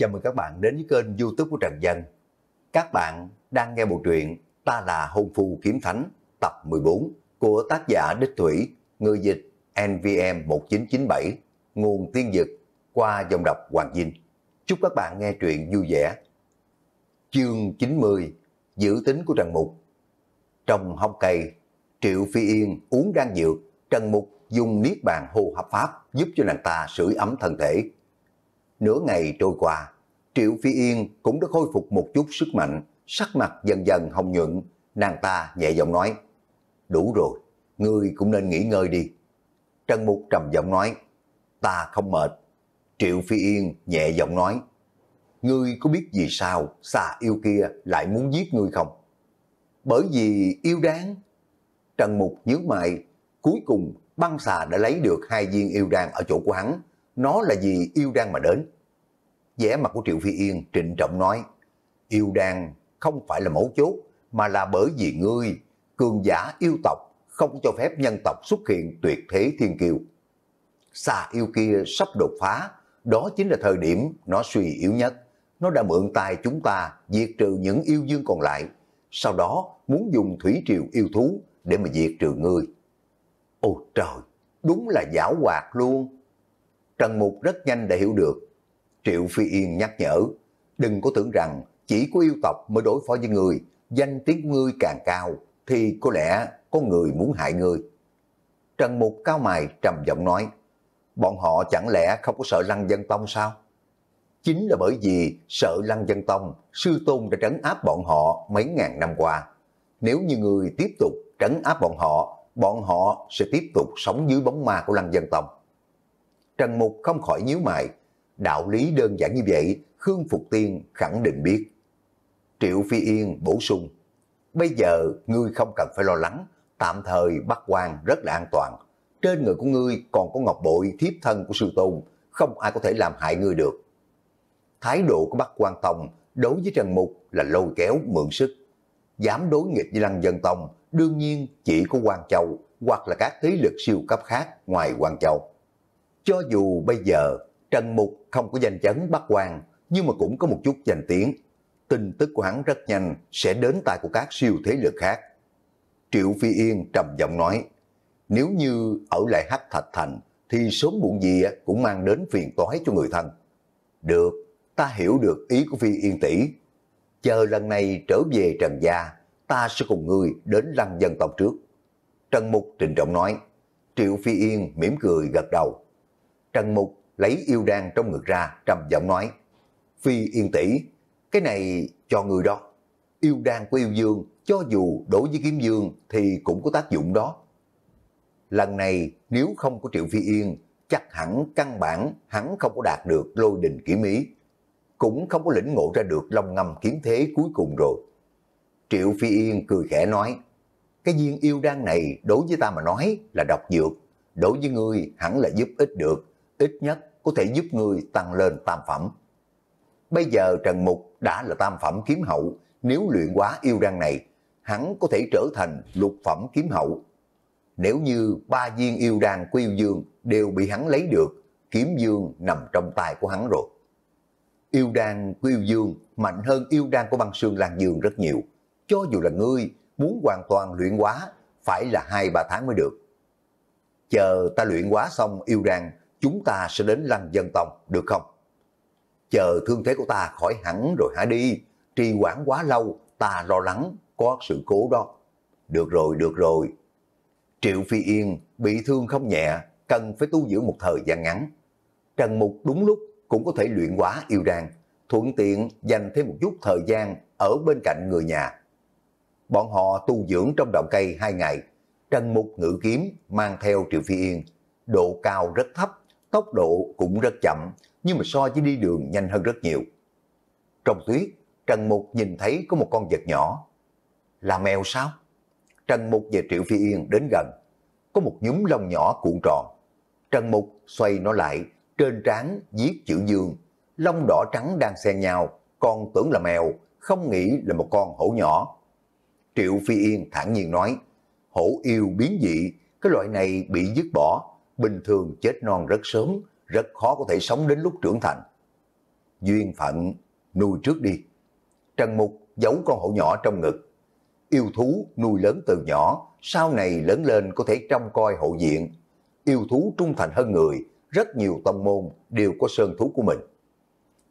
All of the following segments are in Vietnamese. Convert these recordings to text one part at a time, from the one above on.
Chào mừng các bạn đến với kênh youtube của Trần Dân. Các bạn đang nghe bộ truyện Ta là hôn phu kiếm thánh tập 14 của tác giả Đích Thủy, người dịch NVM 1997, nguồn tiên dịch qua dòng đọc Hoàng Dinh. Chúc các bạn nghe truyện vui vẻ. Chương 90 Giữ tính của Trần Mục Trong hông cây, Triệu Phi Yên uống đang dược, Trần Mục dùng niết bàn hồ hấp pháp giúp cho nàng ta sưởi ấm thân thể Nửa ngày trôi qua, Triệu Phi Yên cũng đã khôi phục một chút sức mạnh, sắc mặt dần dần hồng nhuận, nàng ta nhẹ giọng nói, đủ rồi, ngươi cũng nên nghỉ ngơi đi. Trần Mục trầm giọng nói, ta không mệt. Triệu Phi Yên nhẹ giọng nói, ngươi có biết vì sao xà yêu kia lại muốn giết ngươi không? Bởi vì yêu đáng. Trần Mục nhớ mày, cuối cùng băng xà đã lấy được hai viên yêu đan ở chỗ của hắn, nó là vì yêu đang mà đến. vẻ mặt của Triệu Phi Yên trịnh trọng nói, yêu đang không phải là mấu chốt, mà là bởi vì ngươi, cường giả yêu tộc, không cho phép nhân tộc xuất hiện tuyệt thế thiên kiều. Xà yêu kia sắp đột phá, đó chính là thời điểm nó suy yếu nhất. Nó đã mượn tay chúng ta diệt trừ những yêu dương còn lại, sau đó muốn dùng thủy triều yêu thú để mà diệt trừ ngươi. Ôi trời, đúng là giảo hoạt luôn. Trần Mục rất nhanh đã hiểu được. Triệu Phi Yên nhắc nhở, đừng có tưởng rằng chỉ có yêu tộc mới đối phó với người, danh tiếng của ngươi càng cao thì có lẽ có người muốn hại ngươi. Trần Mục cao mày trầm giọng nói, bọn họ chẳng lẽ không có sợ Lăng Dân Tông sao? Chính là bởi vì sợ Lăng Dân Tông, sư tôn đã trấn áp bọn họ mấy ngàn năm qua. Nếu như người tiếp tục trấn áp bọn họ, bọn họ sẽ tiếp tục sống dưới bóng ma của Lăng Dân Tông. Trần Mục không khỏi nhíu mày. Đạo lý đơn giản như vậy, Khương Phục Tiên khẳng định biết. Triệu Phi Yên bổ sung, bây giờ ngươi không cần phải lo lắng, tạm thời Bắc quan rất là an toàn. Trên người của ngươi còn có ngọc bội thiếp thân của sư tôn, không ai có thể làm hại ngươi được. Thái độ của Bắc quan Tông đối với Trần Mục là lôi kéo mượn sức. Dám đối nghịch với Lăng Dân Tông, đương nhiên chỉ có quan Châu hoặc là các thế lực siêu cấp khác ngoài quan Châu. Cho dù bây giờ Trần Mục không có danh chấn bắt quan nhưng mà cũng có một chút danh tiếng. Tin tức của hắn rất nhanh sẽ đến tay của các siêu thế lực khác. Triệu Phi Yên trầm giọng nói, nếu như ở lại Hắc Thạch Thành, thì sớm muộn gì cũng mang đến phiền toái cho người thân. Được, ta hiểu được ý của Phi Yên tỷ. Chờ lần này trở về Trần Gia, ta sẽ cùng ngươi đến lăng dân tộc trước. Trần Mục trình trọng nói, Triệu Phi Yên mỉm cười gật đầu. Trần Mục lấy yêu đan trong ngực ra, trầm giọng nói. Phi yên tỷ, cái này cho người đó. Yêu đan của yêu dương, cho dù đối với kiếm dương thì cũng có tác dụng đó. Lần này nếu không có Triệu Phi Yên, chắc hẳn căn bản hắn không có đạt được lôi đình kiếm ý. Cũng không có lĩnh ngộ ra được long ngầm kiếm thế cuối cùng rồi. Triệu Phi Yên cười khẽ nói, cái viên yêu đan này đối với ta mà nói là độc dược, đối với ngươi hẳn là giúp ích được, ít nhất có thể giúp người tăng lên tam phẩm. Bây giờ Trần Mục đã là tam phẩm kiếm hậu, nếu luyện quá yêu đan này, hắn có thể trở thành lục phẩm kiếm hậu. Nếu như ba viên yêu đan của yêu dương đều bị hắn lấy được, kiếm dương nằm trong tay của hắn rồi. Yêu đan của yêu dương mạnh hơn yêu đan của băng xương lan dương rất nhiều. Cho dù là ngươi muốn hoàn toàn luyện quá, phải là hai ba tháng mới được. Chờ ta luyện quá xong yêu đan, chúng ta sẽ đến lăng dân tộc được không? Chờ thương thế của ta khỏi hẳn rồi hãy đi, trì quản quá lâu, ta lo lắng, có sự cố đó. Được rồi, được rồi. Triệu Phi Yên bị thương không nhẹ, cần phải tu dưỡng một thời gian ngắn. Trần Mục đúng lúc cũng có thể luyện quá yêu đàn, thuận tiện dành thêm một chút thời gian ở bên cạnh người nhà. Bọn họ tu dưỡng trong động cây hai ngày, Trần Mục ngự kiếm mang theo Triệu Phi Yên, độ cao rất thấp, tốc độ cũng rất chậm, nhưng mà so với đi đường nhanh hơn rất nhiều. Trong tuyết, Trần Mục nhìn thấy có một con vật nhỏ. Là mèo sao? Trần Mục và Triệu Phi Yên đến gần. Có một nhúm lông nhỏ cuộn tròn. Trần Mục xoay nó lại, trên trán viết chữ dương. Lông đỏ trắng đang xen nhau, con tưởng là mèo, không nghĩ là một con hổ nhỏ. Triệu Phi Yên thản nhiên nói, hổ yêu biến dị, cái loại này bị dứt bỏ, bình thường chết non rất sớm, rất khó có thể sống đến lúc trưởng thành. Duyên phận, nuôi trước đi. Trần Mục giấu con hổ nhỏ trong ngực. Yêu thú nuôi lớn từ nhỏ, sau này lớn lên có thể trông coi hậu diện. Yêu thú trung thành hơn người, rất nhiều tông môn đều có sơn thú của mình.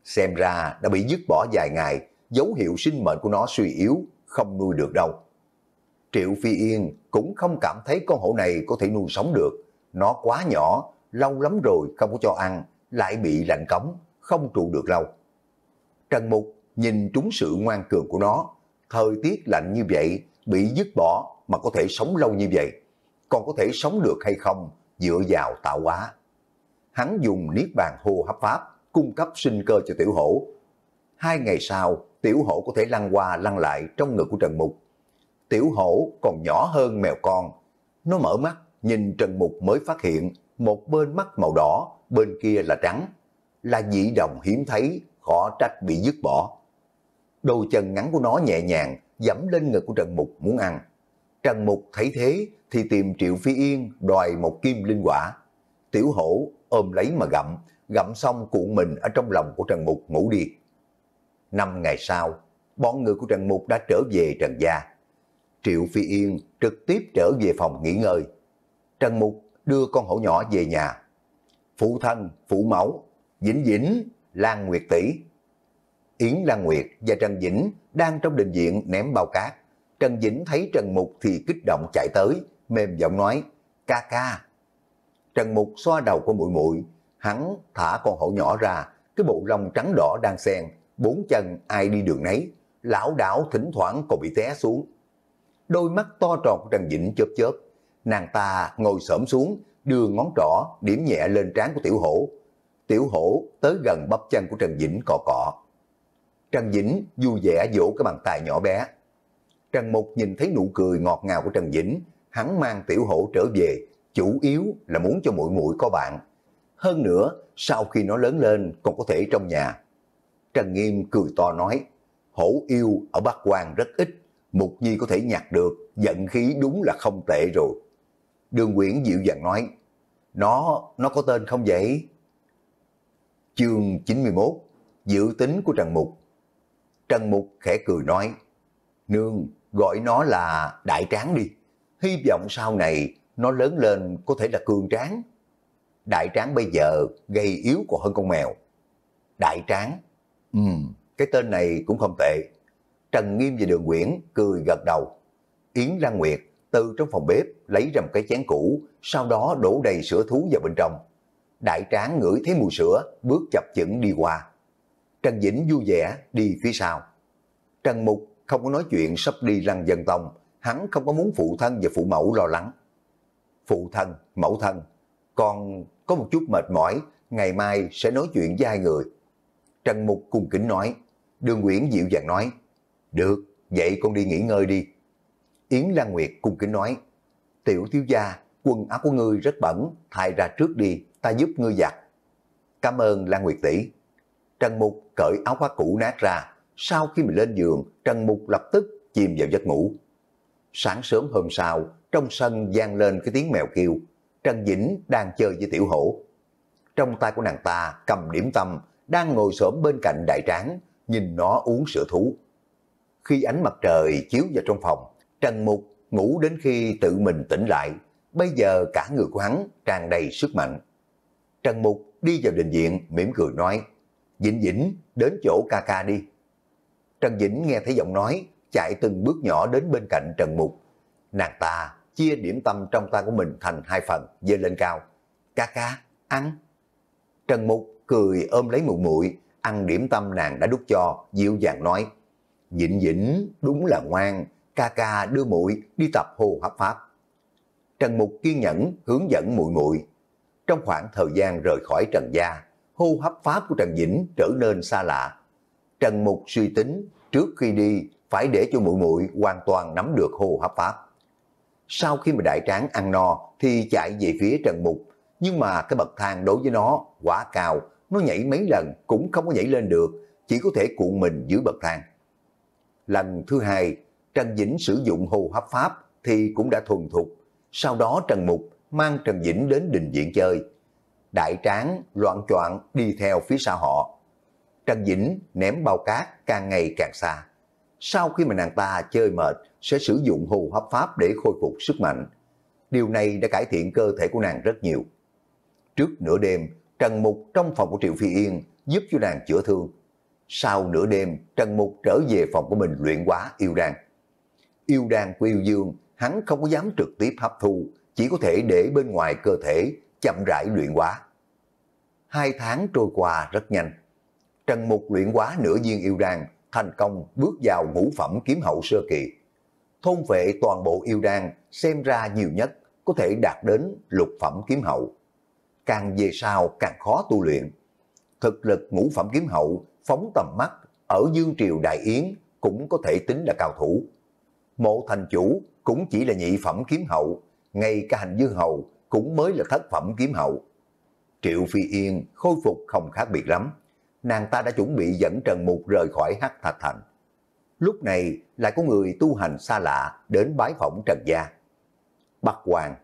Xem ra đã bị dứt bỏ vài ngày, dấu hiệu sinh mệnh của nó suy yếu, không nuôi được đâu. Triệu Phi Yên cũng không cảm thấy con hổ này có thể nuôi sống được, nó quá nhỏ, lâu lắm rồi không có cho ăn, lại bị lạnh cống, không trụ được lâu. Trần Mục nhìn trúng sự ngoan cường của nó, thời tiết lạnh như vậy, bị dứt bỏ mà có thể sống lâu như vậy, còn có thể sống được hay không dựa vào tạo hóa. Hắn dùng niết bàn hô hấp pháp, cung cấp sinh cơ cho tiểu hổ. Hai ngày sau, tiểu hổ có thể lăn qua lăn lại trong ngực của Trần Mục. Tiểu hổ còn nhỏ hơn mèo con, nó mở mắt nhìn Trần Mục mới phát hiện một bên mắt màu đỏ, bên kia là trắng. Là dị đồng hiếm thấy, khó trách bị dứt bỏ. Đôi chân ngắn của nó nhẹ nhàng, dẫm lên ngực của Trần Mục muốn ăn. Trần Mục thấy thế thì tìm Triệu Phi Yên đòi một kim linh quả. Tiểu hổ ôm lấy mà gặm, gặm xong cuộn mình ở trong lòng của Trần Mục ngủ đi. Năm ngày sau, bọn người của Trần Mục đã trở về Trần Gia. Triệu Phi Yên trực tiếp trở về phòng nghỉ ngơi, Trần Mục đưa con hổ nhỏ về nhà. Phụ thân, phụ mẫu, Vĩnh Vĩnh, Lan Nguyệt tỷ Yến Lan Nguyệt và Trần Vĩnh đang trong đình viện ném bao cát. Trần Vĩnh thấy Trần Mục thì kích động chạy tới, mềm giọng nói, ca ca. Trần Mục xoa đầu của muội muội, hắn thả con hổ nhỏ ra, cái bộ lông trắng đỏ đang xen, bốn chân ai đi đường nấy, lão đảo thỉnh thoảng còn bị té xuống. Đôi mắt to tròn của Trần Vĩnh chớp chớp, nàng ta ngồi xổm xuống, đưa ngón trỏ điểm nhẹ lên trán của tiểu hổ. Tiểu hổ tới gần bắp chân của Trần Dĩnh cọ cọ. Trần Dĩnh vui vẻ vỗ cái bàn tay nhỏ bé. Trần Mục nhìn thấy nụ cười ngọt ngào của Trần Dĩnh, hắn mang tiểu hổ trở về, chủ yếu là muốn cho muội muội có bạn. Hơn nữa, sau khi nó lớn lên còn có thể trong nhà. Trần Nghiêm cười to nói, hổ yêu ở Bắc Quang rất ít, Mục Nhi có thể nhặt được, giận khí đúng là không tệ rồi. Đường Quyển dịu dàng nói, nó, nó có tên không vậy? Chương 91, dự tính của Trần Mục. Trần Mục khẽ cười nói, nương gọi nó là đại tráng đi, hy vọng sau này nó lớn lên có thể là cường tráng. Đại tráng bây giờ gây yếu còn hơn con mèo. Đại tráng, ừm, cái tên này cũng không tệ. Trần Nghiêm và Đường Nguyễn cười gật đầu. Yến Lan Nguyệt từ trong phòng bếp lấy ra một cái chén cũ, sau đó đổ đầy sữa thú vào bên trong. Đại tráng ngửi thấy mùi sữa, bước chập chững đi qua. Trần Dĩnh vui vẻ đi phía sau. Trần Mục không có nói chuyện sắp đi lăng dân tông, hắn không có muốn phụ thân và phụ mẫu lo lắng. Phụ thân, mẫu thân, con có một chút mệt mỏi, ngày mai sẽ nói chuyện với hai người. Trần Mục cùng kính nói, đường Nguyễn dịu dàng nói, được, vậy con đi nghỉ ngơi đi, Yến Lan Nguyệt cung kính nói, tiểu thiếu gia, quần áo của ngươi rất bẩn, thay ra trước đi, ta giúp ngươi giặt. Cảm ơn Lan Nguyệt tỷ. Trần Mục cởi áo khoác cũ nát ra, sau khi mình lên giường, Trần Mục lập tức chìm vào giấc ngủ. Sáng sớm hôm sau, trong sân gian lên cái tiếng mèo kêu, Trần Dĩnh đang chơi với tiểu hổ. Trong tay của nàng ta cầm điểm tâm, đang ngồi xổm bên cạnh đại tráng, nhìn nó uống sữa thú. Khi ánh mặt trời chiếu vào trong phòng, Trần Mục ngủ đến khi tự mình tỉnh lại, bây giờ cả người của hắn tràn đầy sức mạnh. Trần Mục đi vào đình viện, mỉm cười nói, "Vĩnh Vĩnh đến chỗ ca ca đi. Trần Vĩnh nghe thấy giọng nói, chạy từng bước nhỏ đến bên cạnh Trần Mục. Nàng ta chia điểm tâm trong tay của mình thành hai phần, dơ lên cao. Ca ca, ăn. Trần Mục cười ôm lấy mụ muội ăn điểm tâm nàng đã đút cho, dịu dàng nói. "Vĩnh Vĩnh đúng là ngoan, ca ca đưa muội đi tập hồ hấp pháp. Trần Mục kiên nhẫn hướng dẫn muội muội. Trong khoảng thời gian rời khỏi Trần Gia, hô hấp pháp của Trần Dĩnh trở nên xa lạ. Trần Mục suy tính trước khi đi phải để cho muội muội hoàn toàn nắm được hô hấp pháp. Sau khi mà đại tráng ăn no thì chạy về phía Trần Mục, nhưng mà cái bậc thang đối với nó quá cao, nó nhảy mấy lần cũng không có nhảy lên được, chỉ có thể cuộn mình dưới bậc thang. Lần thứ hai, Trần Dĩnh sử dụng hồ hấp pháp thì cũng đã thuần thục. Sau đó Trần Mục mang Trần Dĩnh đến đình viện chơi. Đại tráng loạn choạng đi theo phía sau họ. Trần Dĩnh ném bao cát càng ngày càng xa. Sau khi mà nàng ta chơi mệt sẽ sử dụng hồ hấp pháp để khôi phục sức mạnh. Điều này đã cải thiện cơ thể của nàng rất nhiều. Trước nửa đêm, Trần Mục trong phòng của Triệu Phi Yên giúp cho nàng chữa thương. Sau nửa đêm, Trần Mục trở về phòng của mình luyện quá yêu đàn yêu đan của yêu dương, hắn không có dám trực tiếp hấp thu, chỉ có thể để bên ngoài cơ thể, chậm rãi luyện hóa. Hai tháng trôi qua rất nhanh. Trần Mục luyện hóa nửa viên yêu đan, thành công bước vào ngũ phẩm kiếm hậu sơ kỳ. Thôn vệ toàn bộ yêu đan, xem ra nhiều nhất có thể đạt đến lục phẩm kiếm hậu. Càng về sau càng khó tu luyện. Thực lực ngũ phẩm kiếm hậu phóng tầm mắt ở Dương Triều Đại Yến cũng có thể tính là cao thủ mộ thành chủ cũng chỉ là nhị phẩm kiếm hậu, ngay cả hành dương hậu cũng mới là thất phẩm kiếm hậu. Triệu Phi Yên khôi phục không khác biệt lắm, nàng ta đã chuẩn bị dẫn Trần Mục rời khỏi Hắc Thạch Thành. Lúc này lại có người tu hành xa lạ đến bái phỏng Trần Gia. Bắc Hoàng,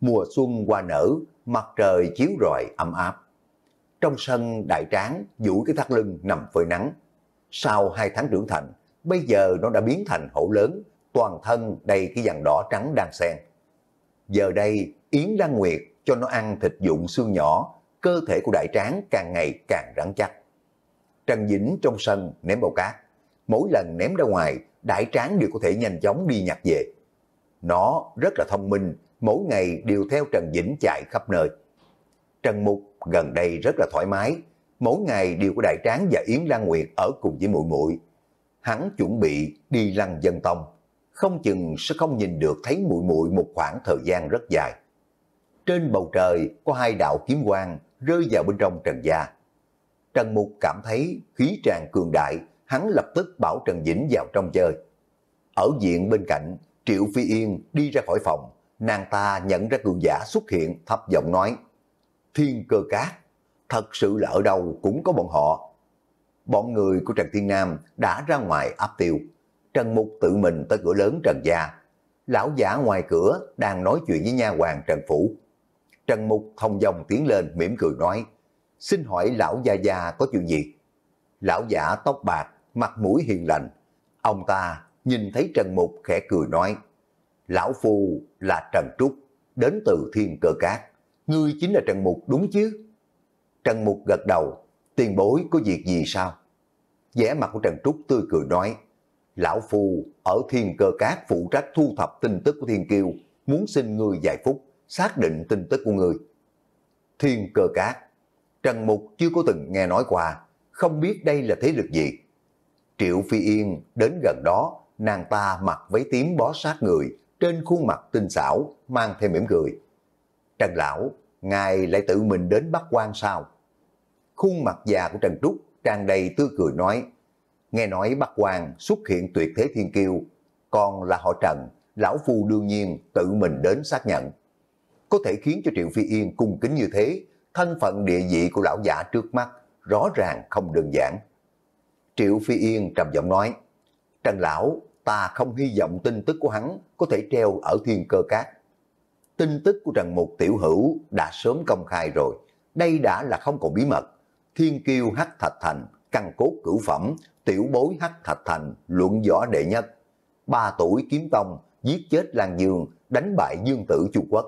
mùa xuân qua nở, mặt trời chiếu rọi ấm áp. Trong sân đại tráng, duỗi cái thắt lưng nằm phơi nắng. Sau hai tháng trưởng thành, bây giờ nó đã biến thành hổ lớn, toàn thân đầy cái dàn đỏ trắng đang xen. Giờ đây, Yến Đăng Nguyệt cho nó ăn thịt dụng xương nhỏ, cơ thể của đại tráng càng ngày càng rắn chắc. Trần Dĩnh trong sân ném bầu cát, mỗi lần ném ra ngoài, đại tráng đều có thể nhanh chóng đi nhặt về. Nó rất là thông minh, mỗi ngày đều theo Trần Dĩnh chạy khắp nơi. Trần Mục gần đây rất là thoải mái, mỗi ngày đều có đại tráng và Yến Lan Nguyệt ở cùng với muội muội. Hắn chuẩn bị đi lăng dân tông không chừng sẽ không nhìn được thấy muội muội một khoảng thời gian rất dài. Trên bầu trời có hai đạo kiếm quang rơi vào bên trong Trần Gia. Trần Mục cảm thấy khí tràn cường đại, hắn lập tức bảo Trần Dĩnh vào trong chơi. Ở diện bên cạnh, Triệu Phi Yên đi ra khỏi phòng, nàng ta nhận ra cường giả xuất hiện thấp giọng nói, Thiên cơ cát, thật sự là ở đâu cũng có bọn họ. Bọn người của Trần Thiên Nam đã ra ngoài áp tiêu. Trần Mục tự mình tới cửa lớn Trần Gia. Lão giả ngoài cửa đang nói chuyện với nha hoàng Trần Phủ. Trần Mục thông dòng tiến lên mỉm cười nói, xin hỏi lão gia gia có chuyện gì? Lão giả tóc bạc, mặt mũi hiền lành. Ông ta nhìn thấy Trần Mục khẽ cười nói, lão phu là Trần Trúc, đến từ thiên cơ cát. Ngươi chính là Trần Mục đúng chứ? Trần Mục gật đầu, tiền bối có việc gì sao? vẻ mặt của Trần Trúc tươi cười nói, Lão Phu ở thiên cơ cát phụ trách thu thập tin tức của Thiên Kiêu, muốn xin người vài phút, xác định tin tức của người. Thiên cơ cát, Trần Mục chưa có từng nghe nói qua, không biết đây là thế lực gì. Triệu Phi Yên đến gần đó, nàng ta mặc váy tím bó sát người, trên khuôn mặt tinh xảo, mang thêm mỉm cười. Trần Lão, ngài lại tự mình đến bắt quan sao? Khuôn mặt già của Trần Trúc tràn đầy tươi cười nói, nghe nói Bắc Hoàng xuất hiện tuyệt thế thiên kiêu, còn là họ Trần, Lão Phu đương nhiên tự mình đến xác nhận. Có thể khiến cho Triệu Phi Yên cung kính như thế, thân phận địa vị của lão giả trước mắt rõ ràng không đơn giản. Triệu Phi Yên trầm giọng nói, Trần Lão, ta không hy vọng tin tức của hắn có thể treo ở thiên cơ cát. Tin tức của Trần Mục Tiểu Hữu đã sớm công khai rồi, đây đã là không còn bí mật. Thiên kiêu hắc thạch thành căn cốt cửu phẩm, tiểu bối hách thạch thành, luận võ đệ nhất. Ba tuổi kiếm tông, giết chết Lan Dương, đánh bại Dương tử Chu Quốc.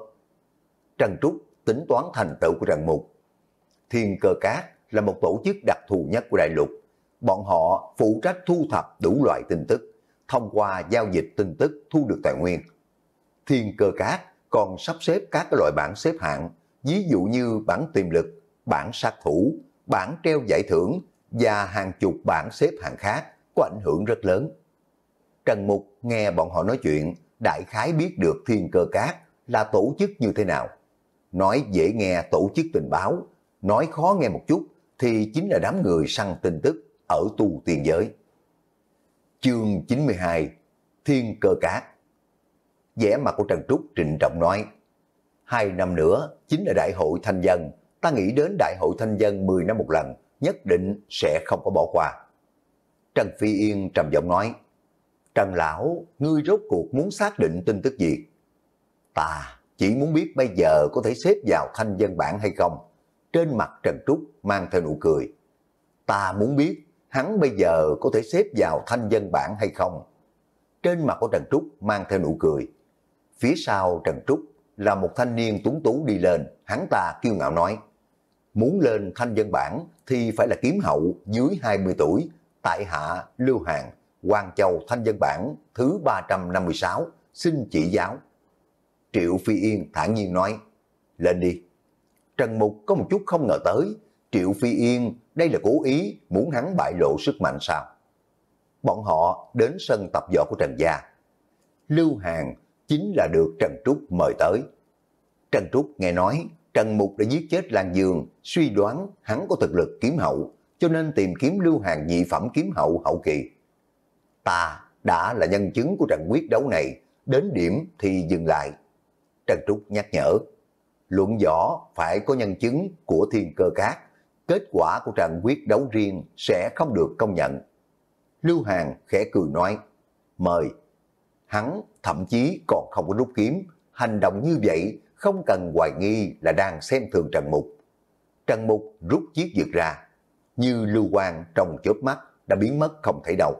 Trần Trúc tính toán thành tựu của Trần Mục. Thiên Cơ Cát là một tổ chức đặc thù nhất của đại lục. Bọn họ phụ trách thu thập đủ loại tin tức, thông qua giao dịch tin tức thu được tài nguyên. Thiên Cơ Cát còn sắp xếp các loại bảng xếp hạng, ví dụ như bảng tiềm lực, bảng sát thủ, bảng treo giải thưởng, và hàng chục bảng xếp hạng khác có ảnh hưởng rất lớn. Trần Mục nghe bọn họ nói chuyện, đại khái biết được thiên cơ cát là tổ chức như thế nào. Nói dễ nghe tổ chức tình báo, nói khó nghe một chút thì chính là đám người săn tin tức ở tù tiền giới. Chương 92 Thiên cơ cát vẻ mặt của Trần Trúc trịnh trọng nói Hai năm nữa chính là đại hội thanh dân Ta nghĩ đến đại hội thanh dân 10 năm một lần nhất định sẽ không có bỏ qua. Trần Phi Yên trầm giọng nói, Trần Lão, ngươi rốt cuộc muốn xác định tin tức gì? Ta chỉ muốn biết bây giờ có thể xếp vào thanh dân bản hay không. Trên mặt Trần Trúc mang theo nụ cười. Ta muốn biết hắn bây giờ có thể xếp vào thanh dân bản hay không. Trên mặt của Trần Trúc mang theo nụ cười. Phía sau Trần Trúc là một thanh niên tuấn tú đi lên, hắn ta kiêu ngạo nói muốn lên thanh dân bản thì phải là kiếm hậu dưới 20 tuổi, tại hạ Lưu Hàng, Hoàng Châu Thanh Dân Bản thứ 356, xin chỉ giáo. Triệu Phi Yên thản nhiên nói, lên đi. Trần Mục có một chút không ngờ tới, Triệu Phi Yên đây là cố ý muốn hắn bại lộ sức mạnh sao. Bọn họ đến sân tập võ của Trần Gia. Lưu Hàng chính là được Trần Trúc mời tới. Trần Trúc nghe nói Trần Mục đã giết chết Lan Dương, suy đoán hắn có thực lực kiếm hậu, cho nên tìm kiếm lưu hàng nhị phẩm kiếm hậu hậu kỳ. Ta đã là nhân chứng của trận quyết đấu này, đến điểm thì dừng lại. Trần Trúc nhắc nhở, luận võ phải có nhân chứng của thiên cơ cát, kết quả của trận quyết đấu riêng sẽ không được công nhận. Lưu Hàng khẽ cười nói, mời. Hắn thậm chí còn không có rút kiếm, hành động như vậy không cần hoài nghi là đang xem thường Trần Mục. Trần Mục rút chiếc dược ra, như lưu quang trong chớp mắt đã biến mất không thấy đâu.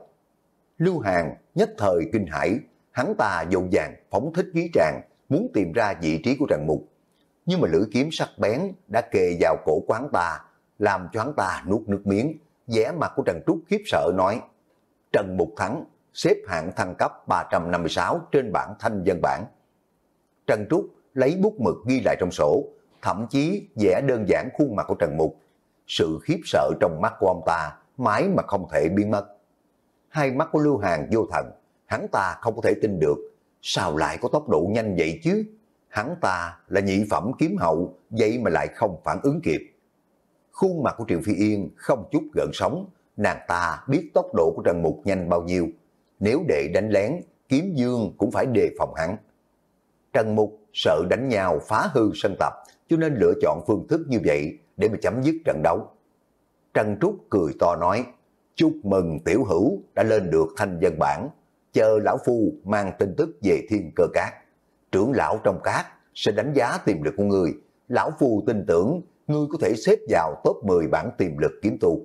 Lưu Hàng nhất thời kinh hãi, hắn ta dồn dàng phóng thích khí tràng, muốn tìm ra vị trí của Trần Mục. Nhưng mà lưỡi kiếm sắc bén đã kề vào cổ quán ta, làm cho hắn ta nuốt nước miếng, vẻ mặt của Trần Trúc khiếp sợ nói, Trần Mục thắng, xếp hạng thăng cấp 356 trên bảng thanh dân bản. Trần Trúc lấy bút mực ghi lại trong sổ, thậm chí vẽ đơn giản khuôn mặt của Trần Mục. Sự khiếp sợ trong mắt của ông ta mãi mà không thể biến mất. Hai mắt của Lưu Hàng vô thần, hắn ta không có thể tin được, sao lại có tốc độ nhanh vậy chứ? Hắn ta là nhị phẩm kiếm hậu, vậy mà lại không phản ứng kịp. Khuôn mặt của Triệu Phi Yên không chút gợn sóng, nàng ta biết tốc độ của Trần Mục nhanh bao nhiêu. Nếu để đánh lén, kiếm dương cũng phải đề phòng hắn. Trần Mục sợ đánh nhau phá hư sân tập, cho nên lựa chọn phương thức như vậy để mà chấm dứt trận đấu. Trần Trúc cười to nói, chúc mừng tiểu hữu đã lên được thanh dân bản, chờ lão phu mang tin tức về thiên cơ cát. Trưởng lão trong cát sẽ đánh giá tiềm lực của người, lão phu tin tưởng ngươi có thể xếp vào top 10 bảng tiềm lực kiếm tu.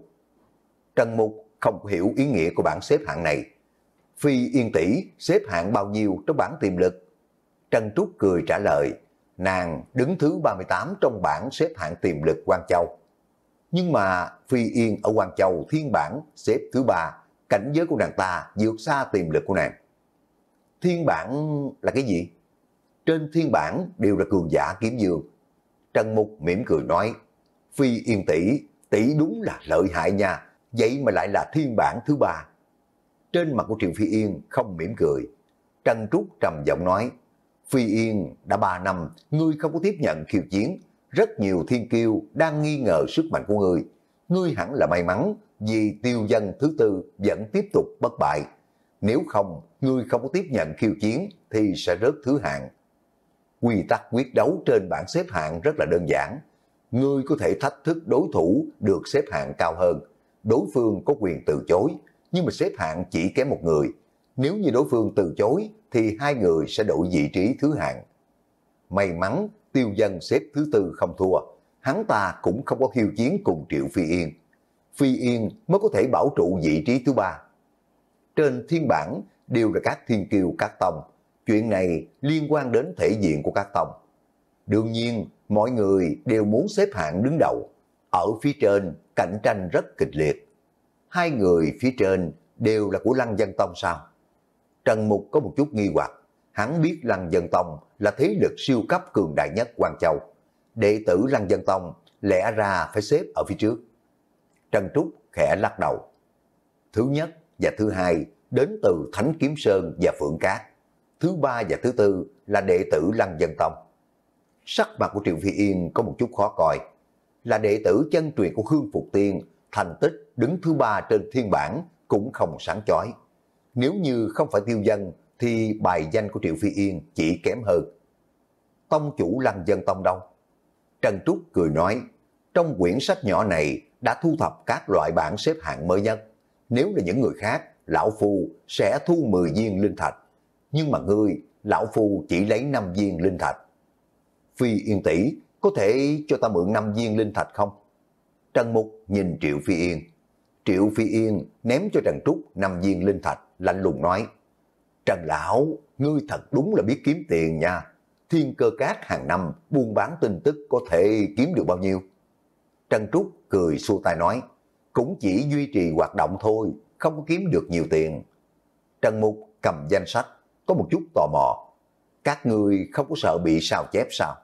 Trần Mục không hiểu ý nghĩa của bảng xếp hạng này. Phi Yên Tỷ xếp hạng bao nhiêu trong bảng tiềm lực Trần Trúc cười trả lời, nàng đứng thứ 38 trong bảng xếp hạng tiềm lực Quang Châu. Nhưng mà Phi Yên ở Quang Châu thiên bản xếp thứ ba cảnh giới của nàng ta vượt xa tiềm lực của nàng. Thiên bản là cái gì? Trên thiên bản đều là cường giả kiếm dương. Trần Mục mỉm cười nói, Phi Yên tỷ tỷ đúng là lợi hại nha, vậy mà lại là thiên bản thứ ba. Trên mặt của Triệu Phi Yên không mỉm cười. Trần Trúc trầm giọng nói, Phi Yên đã 3 năm, ngươi không có tiếp nhận khiêu chiến. Rất nhiều thiên kiêu đang nghi ngờ sức mạnh của ngươi. Ngươi hẳn là may mắn vì tiêu dân thứ tư vẫn tiếp tục bất bại. Nếu không, ngươi không có tiếp nhận khiêu chiến thì sẽ rớt thứ hạng. Quy tắc quyết đấu trên bảng xếp hạng rất là đơn giản. Ngươi có thể thách thức đối thủ được xếp hạng cao hơn. Đối phương có quyền từ chối, nhưng mà xếp hạng chỉ kém một người. Nếu như đối phương từ chối thì hai người sẽ đổi vị trí thứ hạng. May mắn tiêu dân xếp thứ tư không thua, hắn ta cũng không có hiêu chiến cùng Triệu Phi Yên. Phi Yên mới có thể bảo trụ vị trí thứ ba. Trên thiên bản đều là các thiên kiều các tông. Chuyện này liên quan đến thể diện của các tông. Đương nhiên, mọi người đều muốn xếp hạng đứng đầu. Ở phía trên, cạnh tranh rất kịch liệt. Hai người phía trên đều là của Lăng Dân Tông sao? Trần Mục có một chút nghi hoặc. Hắn biết Lăng Dân Tông là thế lực siêu cấp cường đại nhất Quang Châu. Đệ tử Lăng Dân Tông lẽ ra phải xếp ở phía trước. Trần Trúc khẽ lắc đầu. Thứ nhất và thứ hai đến từ Thánh Kiếm Sơn và Phượng Cát. Thứ ba và thứ tư là đệ tử Lăng Dân Tông. Sắc mặt của Triệu Phi Yên có một chút khó coi. Là đệ tử chân truyền của Hương Phục Tiên, thành tích đứng thứ ba trên thiên bản cũng không sáng chói. Nếu như không phải tiêu dân thì bài danh của Triệu Phi Yên chỉ kém hơn. Tông chủ lăng dân tông đâu? Trần Trúc cười nói, trong quyển sách nhỏ này đã thu thập các loại bản xếp hạng mới nhất. Nếu là những người khác, Lão Phu sẽ thu 10 viên linh thạch. Nhưng mà ngươi, Lão Phu chỉ lấy 5 viên linh thạch. Phi Yên tỷ có thể cho ta mượn 5 viên linh thạch không? Trần Mục nhìn Triệu Phi Yên, Triệu Phi Yên ném cho Trần Trúc năm viên linh thạch, lạnh lùng nói. Trần Lão, ngươi thật đúng là biết kiếm tiền nha. Thiên cơ cát hàng năm buôn bán tin tức có thể kiếm được bao nhiêu? Trần Trúc cười xua tay nói, cũng chỉ duy trì hoạt động thôi, không có kiếm được nhiều tiền. Trần Mục cầm danh sách, có một chút tò mò. Các ngươi không có sợ bị sao chép sao?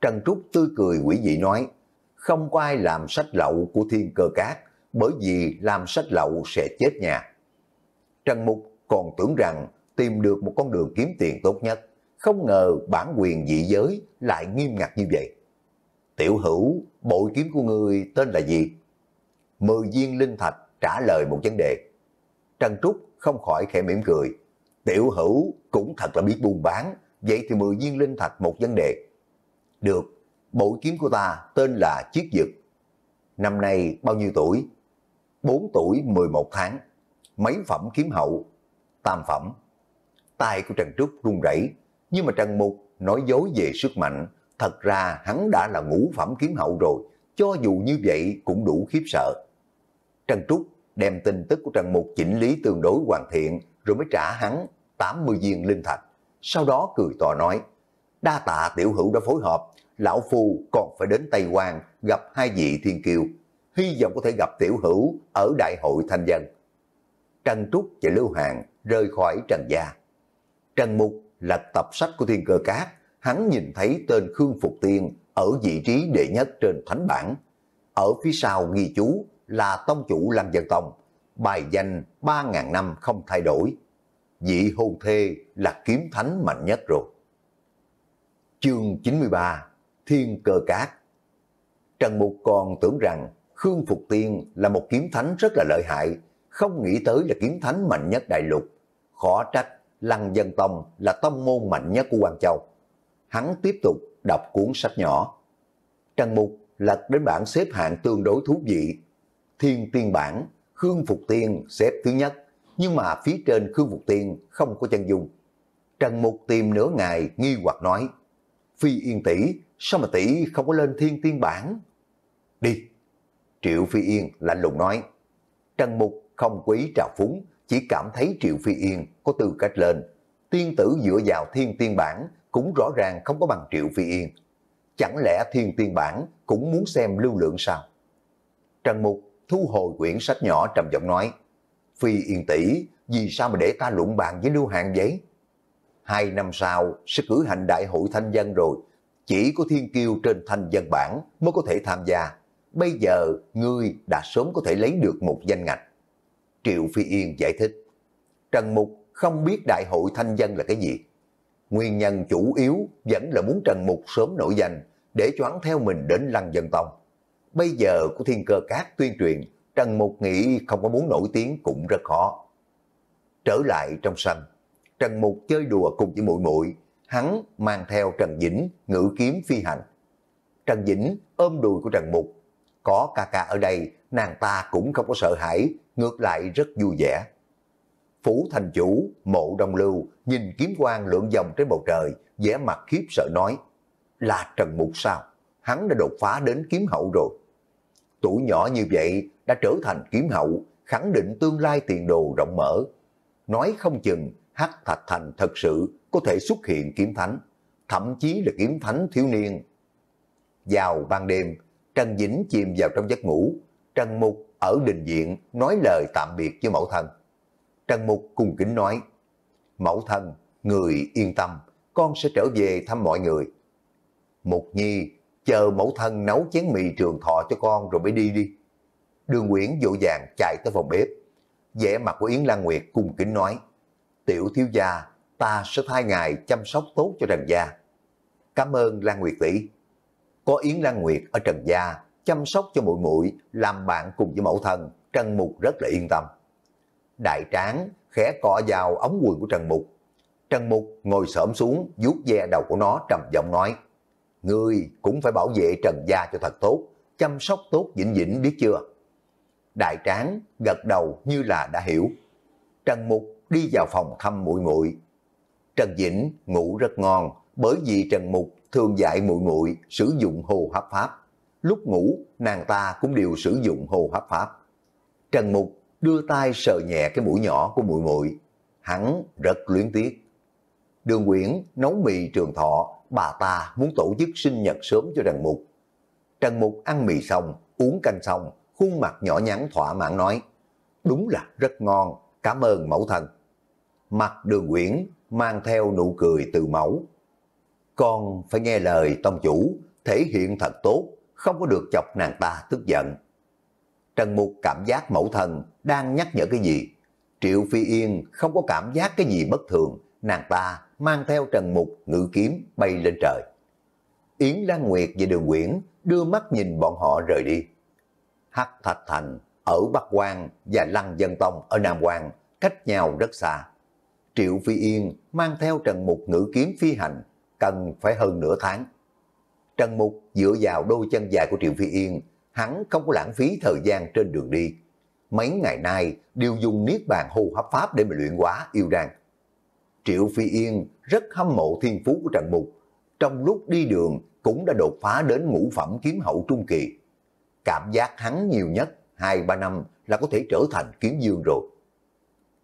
Trần Trúc tươi cười quỷ dị nói, không có ai làm sách lậu của thiên cơ cát, bởi vì làm sách lậu sẽ chết nhà. Trần Mục còn tưởng rằng tìm được một con đường kiếm tiền tốt nhất, không ngờ bản quyền dị giới lại nghiêm ngặt như vậy. Tiểu hữu, bội kiếm của người tên là gì? Mười viên linh thạch trả lời một vấn đề. Trần Trúc không khỏi khẽ mỉm cười. Tiểu hữu cũng thật là biết buôn bán, vậy thì mười viên linh thạch một vấn đề. Được, bội kiếm của ta tên là Chiếc Dực. Năm nay bao nhiêu tuổi? 4 tuổi 11 tháng, mấy phẩm kiếm hậu, tam phẩm. Tay của Trần Trúc run rẩy, nhưng mà Trần Mục nói dối về sức mạnh, thật ra hắn đã là ngũ phẩm kiếm hậu rồi, cho dù như vậy cũng đủ khiếp sợ. Trần Trúc đem tin tức của Trần Mục chỉnh lý tương đối hoàn thiện, rồi mới trả hắn 80 viên linh thạch. Sau đó cười to nói, đa tạ tiểu hữu đã phối hợp, lão phu còn phải đến Tây hoàng gặp hai vị thiên kiều hy vọng có thể gặp tiểu hữu ở đại hội thanh dân. Trần Trúc và Lưu Hàng rơi khỏi Trần Gia. Trần Mục là tập sách của Thiên Cơ Cát, hắn nhìn thấy tên Khương Phục Tiên ở vị trí đệ nhất trên thánh bảng. Ở phía sau ghi chú là tông chủ Lăng Dân Tông, bài danh 3.000 năm không thay đổi. Vị hôn thê là kiếm thánh mạnh nhất rồi. Chương 93 Thiên Cơ Cát Trần Mục còn tưởng rằng Khương Phục Tiên là một kiếm thánh rất là lợi hại, không nghĩ tới là kiếm thánh mạnh nhất đại lục. Khó trách, Lăng Dân Tông là tông môn mạnh nhất của Hoàng Châu. Hắn tiếp tục đọc cuốn sách nhỏ. Trần Mục lật đến bảng xếp hạng tương đối thú vị. Thiên Tiên Bản, Khương Phục Tiên xếp thứ nhất, nhưng mà phía trên Khương Phục Tiên không có chân dung. Trần Mục tìm nửa ngày nghi hoặc nói, Phi Yên Tỷ, sao mà Tỷ không có lên Thiên Tiên Bản? Đi! Triệu Phi Yên lạnh lùng nói. Trần Mục không quý Trào phúng, chỉ cảm thấy Triệu Phi Yên có tư cách lên. Tiên tử dựa vào thiên tiên bản cũng rõ ràng không có bằng Triệu Phi Yên. Chẳng lẽ thiên tiên bản cũng muốn xem lưu lượng sao? Trần Mục thu hồi quyển sách nhỏ trầm giọng nói. Phi Yên tỷ vì sao mà để ta luận bàn với Lưu Hạng vậy? Hai năm sau sẽ cử hành đại hội thanh dân rồi, chỉ có thiên kiêu trên thanh dân bản mới có thể tham gia bây giờ ngươi đã sớm có thể lấy được một danh ngạch. Triệu Phi Yên giải thích, Trần Mục không biết đại hội thanh dân là cái gì. Nguyên nhân chủ yếu vẫn là muốn Trần Mục sớm nổi danh để choán theo mình đến Lăng Dân Tông. Bây giờ của thiên cơ cát tuyên truyền, Trần Mục nghĩ không có muốn nổi tiếng cũng rất khó. Trở lại trong sân, Trần Mục chơi đùa cùng với muội muội hắn mang theo Trần Dĩnh ngữ kiếm phi hành. Trần Dĩnh ôm đùi của Trần Mục có ca ca ở đây, nàng ta cũng không có sợ hãi, ngược lại rất vui vẻ. Phủ thành chủ, mộ đông lưu, nhìn kiếm quang lượn vòng trên bầu trời, vẻ mặt khiếp sợ nói, là Trần Mục sao? Hắn đã đột phá đến kiếm hậu rồi. Tuổi nhỏ như vậy đã trở thành kiếm hậu, khẳng định tương lai tiền đồ rộng mở. Nói không chừng, Hắc Thạch Thành thật sự có thể xuất hiện kiếm thánh, thậm chí là kiếm thánh thiếu niên. Vào ban đêm, Trần Dĩnh chìm vào trong giấc ngủ. Trần Mục ở đình diện nói lời tạm biệt với mẫu thân. Trần Mục cùng kính nói, mẫu thân, người yên tâm, con sẽ trở về thăm mọi người. Mục Nhi, chờ mẫu thân nấu chén mì trường thọ cho con rồi mới đi đi. Đường Nguyễn dỗ dàng chạy tới phòng bếp. vẻ mặt của Yến Lan Nguyệt cung kính nói, tiểu thiếu gia, ta sẽ thay ngày chăm sóc tốt cho Trần gia. Cảm ơn Lan Nguyệt tỷ có Yến Lan Nguyệt ở Trần Gia chăm sóc cho muội muội làm bạn cùng với mẫu thân, Trần Mục rất là yên tâm. Đại tráng khẽ cọ vào ống quần của Trần Mục. Trần Mục ngồi xổm xuống, vuốt ve đầu của nó trầm giọng nói: "Ngươi cũng phải bảo vệ Trần gia cho thật tốt, chăm sóc tốt dĩnh dĩnh biết chưa?" Đại tráng gật đầu như là đã hiểu. Trần Mục đi vào phòng thăm muội muội. Trần Dĩnh ngủ rất ngon, bởi vì Trần Mục thường dạy muội muội sử dụng hồ hấp pháp. Lúc ngủ, nàng ta cũng đều sử dụng hồ hấp pháp. Trần Mục đưa tay sờ nhẹ cái mũi nhỏ của muội muội, hắn rất luyến tiếc. Đường Quyển nấu mì trường thọ, bà ta muốn tổ chức sinh nhật sớm cho Trần Mục. Trần Mục ăn mì xong, uống canh xong, khuôn mặt nhỏ nhắn thỏa mãn nói, đúng là rất ngon, cảm ơn mẫu thần. Mặt đường Quyển mang theo nụ cười từ mẫu, con phải nghe lời tông chủ, thể hiện thật tốt, không có được chọc nàng ta tức giận. Trần Mục cảm giác mẫu thần đang nhắc nhở cái gì. Triệu Phi Yên không có cảm giác cái gì bất thường, nàng ta mang theo Trần Mục ngự kiếm bay lên trời. Yến Lan Nguyệt và Đường Quyển đưa mắt nhìn bọn họ rời đi. Hắc Thạch Thành ở Bắc Quang và Lăng Dân Tông ở Nam Quang cách nhau rất xa. Triệu Phi Yên mang theo Trần Mục ngự kiếm phi hành cần phải hơn nửa tháng. Trần Mục dựa vào đôi chân dài của Triệu Phi Yên, hắn không có lãng phí thời gian trên đường đi. Mấy ngày nay đều dùng niết bàn hô hấp pháp để mà luyện quá yêu đan. Triệu Phi Yên rất hâm mộ thiên phú của Trần Mục, trong lúc đi đường cũng đã đột phá đến ngũ phẩm kiếm hậu trung kỳ. Cảm giác hắn nhiều nhất 2-3 năm là có thể trở thành kiếm dương rồi.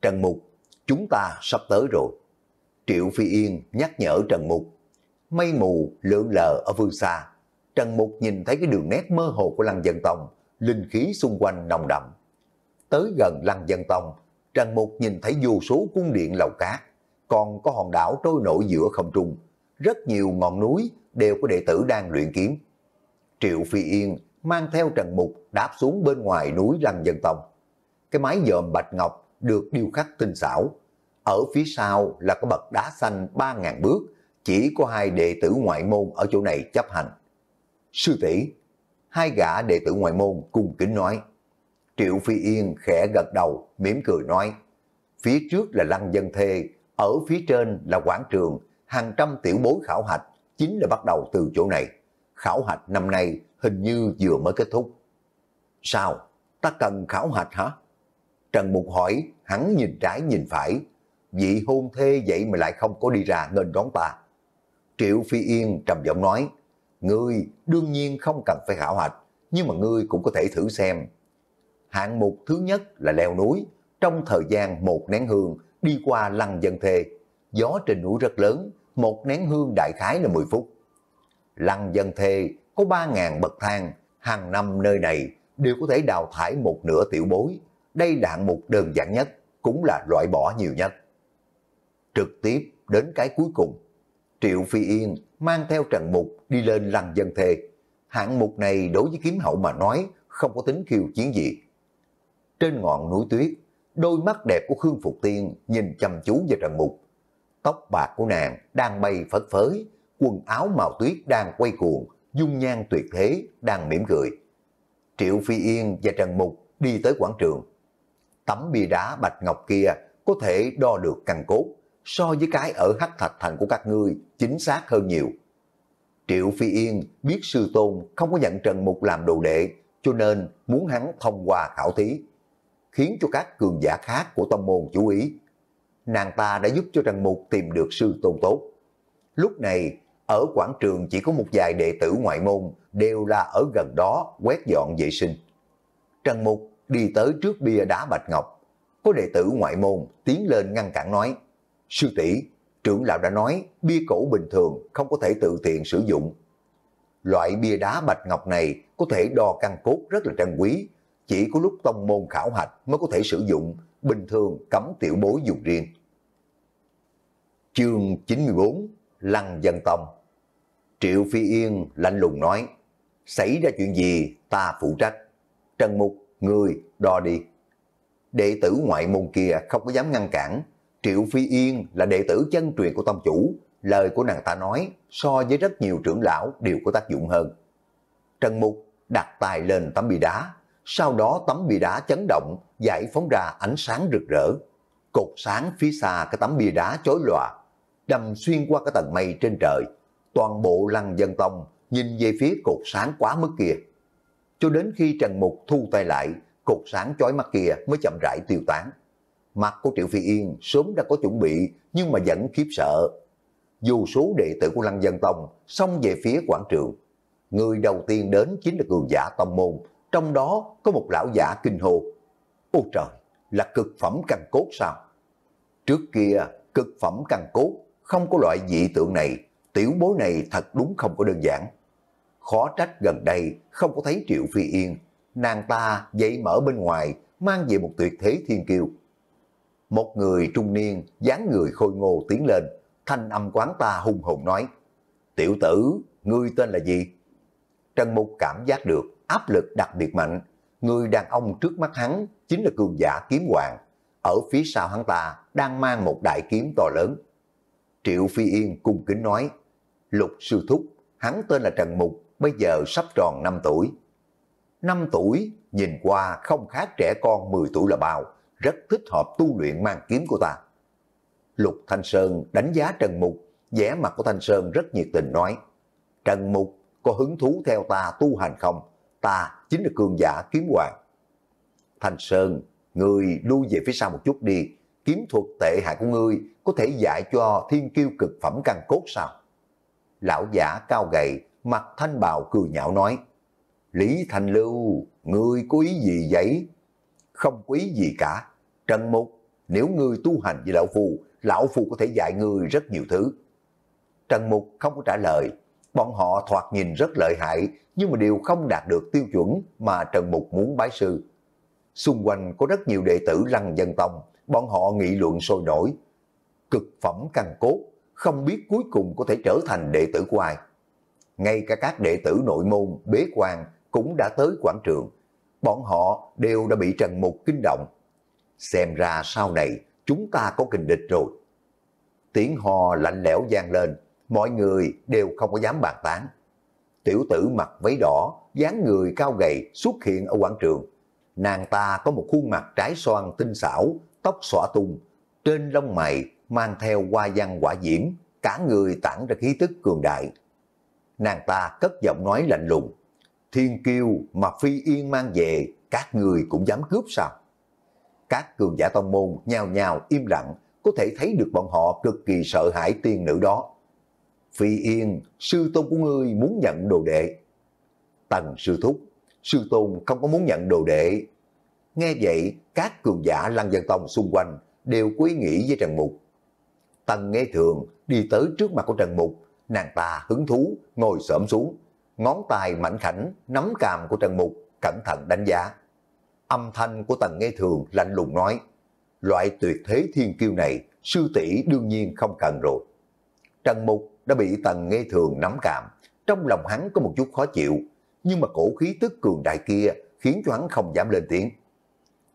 Trần Mục, chúng ta sắp tới rồi. Triệu Phi Yên nhắc nhở Trần Mục mây mù lượn lờ ở phương xa. Trần Mục nhìn thấy cái đường nét mơ hồ của Lăng Dân Tông, linh khí xung quanh nồng đậm. Tới gần Lăng Dân Tông, Trần Mục nhìn thấy vô số cung điện lầu cát, còn có hòn đảo trôi nổi giữa không trung. Rất nhiều ngọn núi đều có đệ tử đang luyện kiếm. Triệu Phi Yên mang theo Trần Mục đáp xuống bên ngoài núi Lăng Dân Tông. Cái mái dòm bạch ngọc được điêu khắc tinh xảo. Ở phía sau là có bậc đá xanh 3.000 bước chỉ có hai đệ tử ngoại môn ở chỗ này chấp hành. Sư tỷ hai gã đệ tử ngoại môn cùng kính nói. Triệu Phi Yên khẽ gật đầu, mỉm cười nói. Phía trước là lăng dân thê, ở phía trên là quảng trường, hàng trăm tiểu bối khảo hạch, chính là bắt đầu từ chỗ này. Khảo hạch năm nay hình như vừa mới kết thúc. Sao? Ta cần khảo hạch hả? Trần Mục hỏi, hắn nhìn trái nhìn phải. Vị hôn thê vậy mà lại không có đi ra nên đón ta. Triệu Phi Yên trầm giọng nói, Ngươi đương nhiên không cần phải khảo hạch, nhưng mà ngươi cũng có thể thử xem. Hạng mục thứ nhất là leo núi, trong thời gian một nén hương đi qua lăng dân thề. Gió trên núi rất lớn, một nén hương đại khái là 10 phút. Lăng dân thề có 3.000 bậc thang, hàng năm nơi này đều có thể đào thải một nửa tiểu bối. Đây là hạng mục đơn giản nhất, cũng là loại bỏ nhiều nhất. Trực tiếp đến cái cuối cùng Triệu Phi Yên mang theo Trần Mục đi lên lăng dân thề. Hạng mục này đối với kiếm hậu mà nói không có tính khiêu chiến gì. Trên ngọn núi tuyết, đôi mắt đẹp của Khương Phục Tiên nhìn chăm chú vào Trần Mục. Tóc bạc của nàng đang bay phất phới, quần áo màu tuyết đang quay cuồng, dung nhan tuyệt thế đang mỉm cười. Triệu Phi Yên và Trần Mục đi tới quảng trường. Tấm bia đá bạch ngọc kia có thể đo được căn cốt, so với cái ở hắc thạch thành của các ngươi chính xác hơn nhiều. Triệu Phi Yên biết sư tôn không có nhận Trần Mục làm đồ đệ, cho nên muốn hắn thông qua khảo thí, khiến cho các cường giả khác của tông môn chú ý. Nàng ta đã giúp cho Trần Mục tìm được sư tôn tốt. Lúc này, ở quảng trường chỉ có một vài đệ tử ngoại môn đều là ở gần đó quét dọn vệ sinh. Trần Mục đi tới trước bia đá bạch ngọc, có đệ tử ngoại môn tiến lên ngăn cản nói, Sư tỷ trưởng lão đã nói bia cổ bình thường không có thể tự tiện sử dụng. Loại bia đá bạch ngọc này có thể đo căn cốt rất là trân quý, chỉ có lúc tông môn khảo hạch mới có thể sử dụng, bình thường cấm tiểu bối dùng riêng. Chương 94 Lăng Dân Tông Triệu Phi Yên lạnh lùng nói Xảy ra chuyện gì ta phụ trách Trần Mục, người, đo đi Đệ tử ngoại môn kia không có dám ngăn cản Triệu Phi Yên là đệ tử chân truyền của tông chủ, lời của nàng ta nói so với rất nhiều trưởng lão đều có tác dụng hơn. Trần Mục đặt tài lên tấm bì đá, sau đó tấm bì đá chấn động, giải phóng ra ánh sáng rực rỡ. Cột sáng phía xa cái tấm bia đá chói lòa, đâm xuyên qua cái tầng mây trên trời. Toàn bộ lăng dân tông nhìn về phía cột sáng quá mức kia. Cho đến khi Trần Mục thu tay lại, cột sáng chói mắt kia mới chậm rãi tiêu tán. Mặt của Triệu Phi Yên sớm đã có chuẩn bị nhưng mà vẫn khiếp sợ. Dù số đệ tử của Lăng Dân Tông xong về phía quảng trường. Người đầu tiên đến chính là cường giả tông môn, trong đó có một lão giả kinh hồ. Ô trời, là cực phẩm căn cốt sao? Trước kia, cực phẩm căn cốt không có loại dị tượng này, tiểu bối này thật đúng không có đơn giản. Khó trách gần đây không có thấy Triệu Phi Yên, nàng ta dậy mở bên ngoài, mang về một tuyệt thế thiên kiều. Một người trung niên, dáng người khôi ngô tiến lên, thanh âm quán ta hung hồn nói, tiểu tử, ngươi tên là gì? Trần Mục cảm giác được áp lực đặc biệt mạnh, người đàn ông trước mắt hắn chính là cường giả kiếm hoàng, ở phía sau hắn ta đang mang một đại kiếm to lớn. Triệu Phi Yên cung kính nói, lục sư thúc, hắn tên là Trần Mục, bây giờ sắp tròn 5 tuổi. 5 tuổi, nhìn qua không khác trẻ con 10 tuổi là bao, rất thích hợp tu luyện mang kiếm của ta. Lục Thanh Sơn đánh giá Trần Mục, vẻ mặt của Thanh Sơn rất nhiệt tình nói, Trần Mục có hứng thú theo ta tu hành không? Ta chính là cường giả kiếm hoàng. Thanh Sơn, người lui về phía sau một chút đi, kiếm thuật tệ hại của ngươi có thể dạy cho thiên kiêu cực phẩm căn cốt sao? Lão giả cao gầy, mặt thanh bào cười nhạo nói, Lý Thanh Lưu, ngươi có ý gì vậy? Không quý gì cả, Trần Mục, nếu ngươi tu hành với Lão Phu, Lão Phu có thể dạy ngươi rất nhiều thứ. Trần Mục không có trả lời, bọn họ thoạt nhìn rất lợi hại, nhưng mà đều không đạt được tiêu chuẩn mà Trần Mục muốn bái sư. Xung quanh có rất nhiều đệ tử lăng dân tông, bọn họ nghị luận sôi nổi. Cực phẩm căn cốt, không biết cuối cùng có thể trở thành đệ tử của ai. Ngay cả các đệ tử nội môn, bế quan cũng đã tới quảng trường. Bọn họ đều đã bị Trần Mục kinh động xem ra sau này chúng ta có kình địch rồi. Tiếng hò lạnh lẽo gian lên, mọi người đều không có dám bàn tán. Tiểu tử mặc váy đỏ, dáng người cao gầy xuất hiện ở quảng trường. Nàng ta có một khuôn mặt trái xoan tinh xảo, tóc xõa tung, trên lông mày mang theo hoa văn quả diễm, cả người tản ra khí tức cường đại. Nàng ta cất giọng nói lạnh lùng, thiên kiêu mà phi yên mang về, các người cũng dám cướp sao? Các cường giả tông môn nhào nhào im lặng, có thể thấy được bọn họ cực kỳ sợ hãi tiên nữ đó. Phi Yên, sư tôn của ngươi muốn nhận đồ đệ. Tần sư thúc, sư tôn không có muốn nhận đồ đệ. Nghe vậy, các cường giả lăng dân tông xung quanh đều quý ý nghĩ với Trần Mục. Tần nghe thường đi tới trước mặt của Trần Mục, nàng ta hứng thú ngồi xổm xuống, ngón tay mảnh khảnh nắm càm của Trần Mục, cẩn thận đánh giá âm thanh của Tần Nghe Thường lạnh lùng nói, loại tuyệt thế thiên kiêu này, sư tỷ đương nhiên không cần rồi. Trần Mục đã bị Tần Nghe Thường nắm cảm, trong lòng hắn có một chút khó chịu, nhưng mà cổ khí tức cường đại kia khiến cho hắn không dám lên tiếng.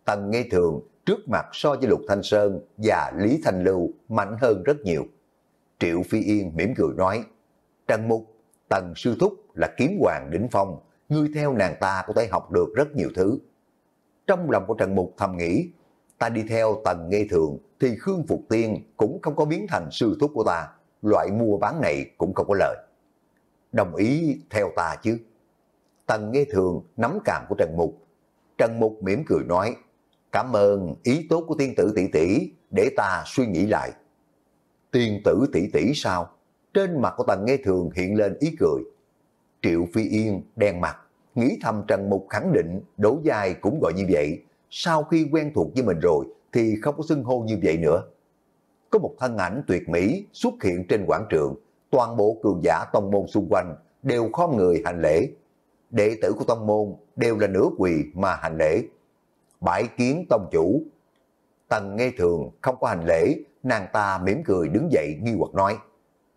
Tần Nghe Thường trước mặt so với Lục Thanh Sơn và Lý Thanh Lưu mạnh hơn rất nhiều. Triệu Phi Yên mỉm cười nói, Trần Mục, Tần Sư Thúc là kiếm hoàng đỉnh phong, ngươi theo nàng ta có thể học được rất nhiều thứ. Trong lòng của Trần Mục thầm nghĩ, ta đi theo tần Nghe thường thì Khương Phục Tiên cũng không có biến thành sư thúc của ta. Loại mua bán này cũng không có lợi. Đồng ý theo ta chứ. Tần Nghe thường nắm cảm của Trần Mục. Trần Mục mỉm cười nói, cảm ơn ý tốt của tiên tử tỷ tỷ để ta suy nghĩ lại. Tiên tử tỷ tỷ sao? Trên mặt của Tần Nghe Thường hiện lên ý cười. Triệu Phi Yên đen mặt, nghĩ thầm Trần Mục khẳng định Đỗ dài cũng gọi như vậy. Sau khi quen thuộc với mình rồi thì không có xưng hô như vậy nữa. Có một thân ảnh tuyệt mỹ xuất hiện trên quảng trường, toàn bộ cường giả tông môn xung quanh đều khom người hành lễ. Đệ tử của tông môn đều là nửa quỳ mà hành lễ. Bãi kiến tông chủ. Tần nghe thường không có hành lễ, nàng ta mỉm cười đứng dậy nghi hoặc nói.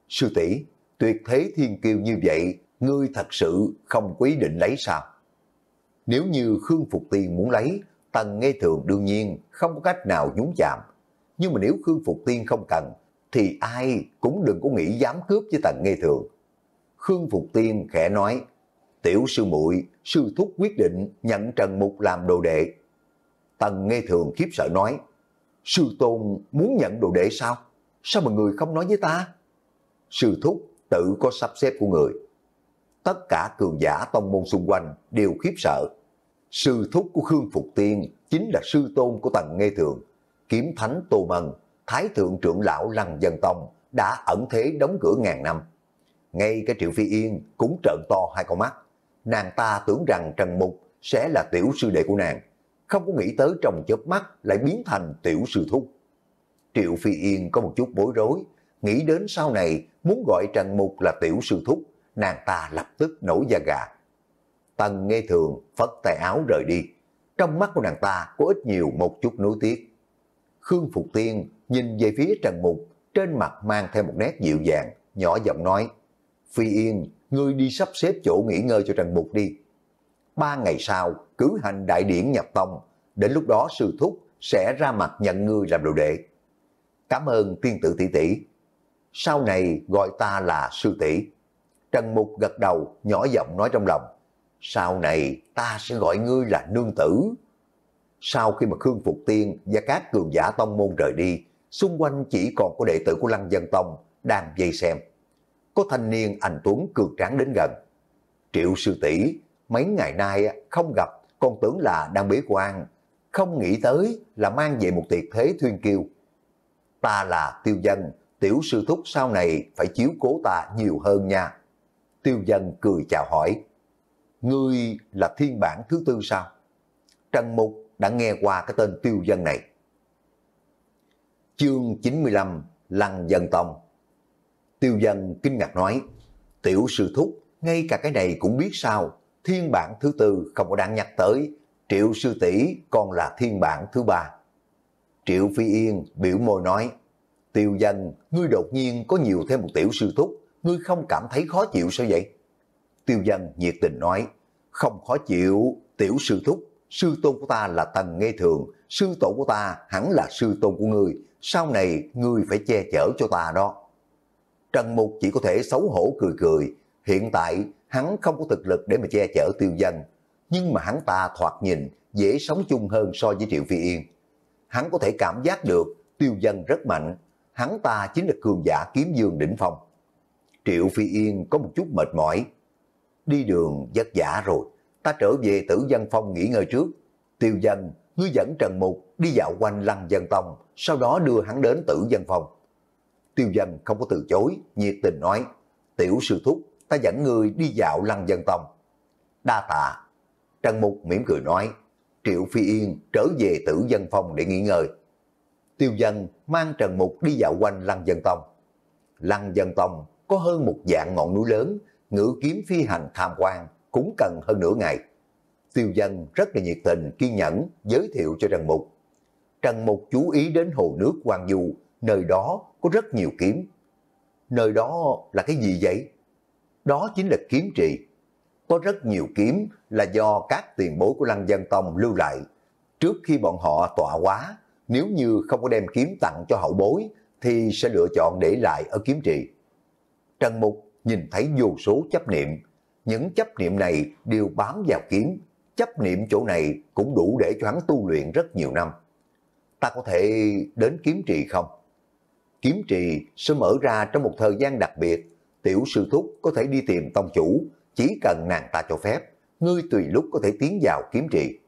Sư tỷ tuyệt thế thiên kiêu như vậy ngươi thật sự không quý định lấy sao? Nếu như Khương Phục Tiên muốn lấy, Tần Nghe Thường đương nhiên không có cách nào nhúng chạm. Nhưng mà nếu Khương Phục Tiên không cần, thì ai cũng đừng có nghĩ dám cướp với Tần Nghe Thường. Khương Phục Tiên khẽ nói, tiểu sư muội sư thúc quyết định nhận Trần Mục làm đồ đệ. Tần Nghe Thường khiếp sợ nói, sư tôn muốn nhận đồ đệ sao? Sao mà người không nói với ta? Sư thúc tự có sắp xếp của người tất cả cường giả tông môn xung quanh đều khiếp sợ. Sư thúc của Khương Phục Tiên chính là sư tôn của Tần Nghê Thượng, kiếm thánh Tô Mân, thái thượng trưởng lão Lăng Dân Tông đã ẩn thế đóng cửa ngàn năm. Ngay cái Triệu Phi Yên cũng trợn to hai con mắt. Nàng ta tưởng rằng Trần Mục sẽ là tiểu sư đệ của nàng, không có nghĩ tới trong chớp mắt lại biến thành tiểu sư thúc. Triệu Phi Yên có một chút bối rối, nghĩ đến sau này muốn gọi Trần Mục là tiểu sư thúc nàng ta lập tức nổi da gà. Tần nghe thường phất tay áo rời đi. Trong mắt của nàng ta có ít nhiều một chút nuối tiếc. Khương Phục Tiên nhìn về phía Trần Mục, trên mặt mang theo một nét dịu dàng, nhỏ giọng nói, Phi Yên, ngươi đi sắp xếp chỗ nghỉ ngơi cho Trần Mục đi. Ba ngày sau, cử hành đại điển nhập tông, đến lúc đó sư thúc sẽ ra mặt nhận ngươi làm đồ đệ. Cảm ơn tiên tử tỷ tỷ. Sau này gọi ta là sư tỷ. Trần Mục gật đầu, nhỏ giọng nói trong lòng. Sau này ta sẽ gọi ngươi là nương tử. Sau khi mà Khương Phục Tiên và các cường giả tông môn rời đi, xung quanh chỉ còn có đệ tử của Lăng Dân Tông đang dây xem. Có thanh niên ảnh Tuấn cường tráng đến gần. Triệu sư tỷ mấy ngày nay không gặp, con tưởng là đang bế quan, không nghĩ tới là mang về một tiệc thế thuyên kiêu. Ta là tiêu dân, tiểu sư thúc sau này phải chiếu cố ta nhiều hơn nha. Tiêu Dân cười chào hỏi. Ngươi là thiên bản thứ tư sao? Trần Mục đã nghe qua cái tên Tiêu Dân này. Chương 95 Lăng Dân Tông Tiêu Dân kinh ngạc nói, tiểu sư thúc, ngay cả cái này cũng biết sao, thiên bản thứ tư không có đáng nhắc tới, triệu sư tỷ còn là thiên bản thứ ba. Triệu Phi Yên biểu môi nói, tiêu dân, ngươi đột nhiên có nhiều thêm một tiểu sư thúc, ngươi không cảm thấy khó chịu sao vậy? Tiêu dân nhiệt tình nói, không khó chịu, tiểu sư thúc, sư tôn của ta là tầng nghe thường, sư tổ của ta hẳn là sư tôn của ngươi, sau này ngươi phải che chở cho ta đó. Trần Mục chỉ có thể xấu hổ cười cười, hiện tại hắn không có thực lực để mà che chở tiêu dân, nhưng mà hắn ta thoạt nhìn dễ sống chung hơn so với Triệu Phi Yên. Hắn có thể cảm giác được tiêu dân rất mạnh, hắn ta chính là cường giả kiếm dương đỉnh phong. Triệu Phi Yên có một chút mệt mỏi. Đi đường vất vả rồi, ta trở về tử dân phong nghỉ ngơi trước. Tiêu dân, ngươi dẫn Trần Mục đi dạo quanh lăng dân tông, sau đó đưa hắn đến tử dân phong. Tiêu dân không có từ chối, nhiệt tình nói, tiểu sư thúc, ta dẫn ngươi đi dạo lăng dân tông. Đa tạ, Trần Mục mỉm cười nói, Triệu Phi Yên trở về tử dân phong để nghỉ ngơi. Tiêu dân mang Trần Mục đi dạo quanh lăng dân tông. Lăng dân tông có hơn một dạng ngọn núi lớn, ngự kiếm phi hành tham quan cũng cần hơn nửa ngày. Tiêu dân rất là nhiệt tình, kiên nhẫn giới thiệu cho Trần Mục. Trần Mục chú ý đến hồ nước Hoàng Du, nơi đó có rất nhiều kiếm. Nơi đó là cái gì vậy? Đó chính là kiếm trị. Có rất nhiều kiếm là do các tiền bối của Lăng Dân Tông lưu lại. Trước khi bọn họ tọa quá, nếu như không có đem kiếm tặng cho hậu bối, thì sẽ lựa chọn để lại ở kiếm trị. Trần Mục nhìn thấy vô số chấp niệm. Những chấp niệm này đều bám vào kiếm. Chấp niệm chỗ này cũng đủ để cho hắn tu luyện rất nhiều năm. Ta có thể đến kiếm trì không? Kiếm trì sẽ mở ra trong một thời gian đặc biệt. Tiểu sư thúc có thể đi tìm tông chủ, chỉ cần nàng ta cho phép, ngươi tùy lúc có thể tiến vào kiếm trì.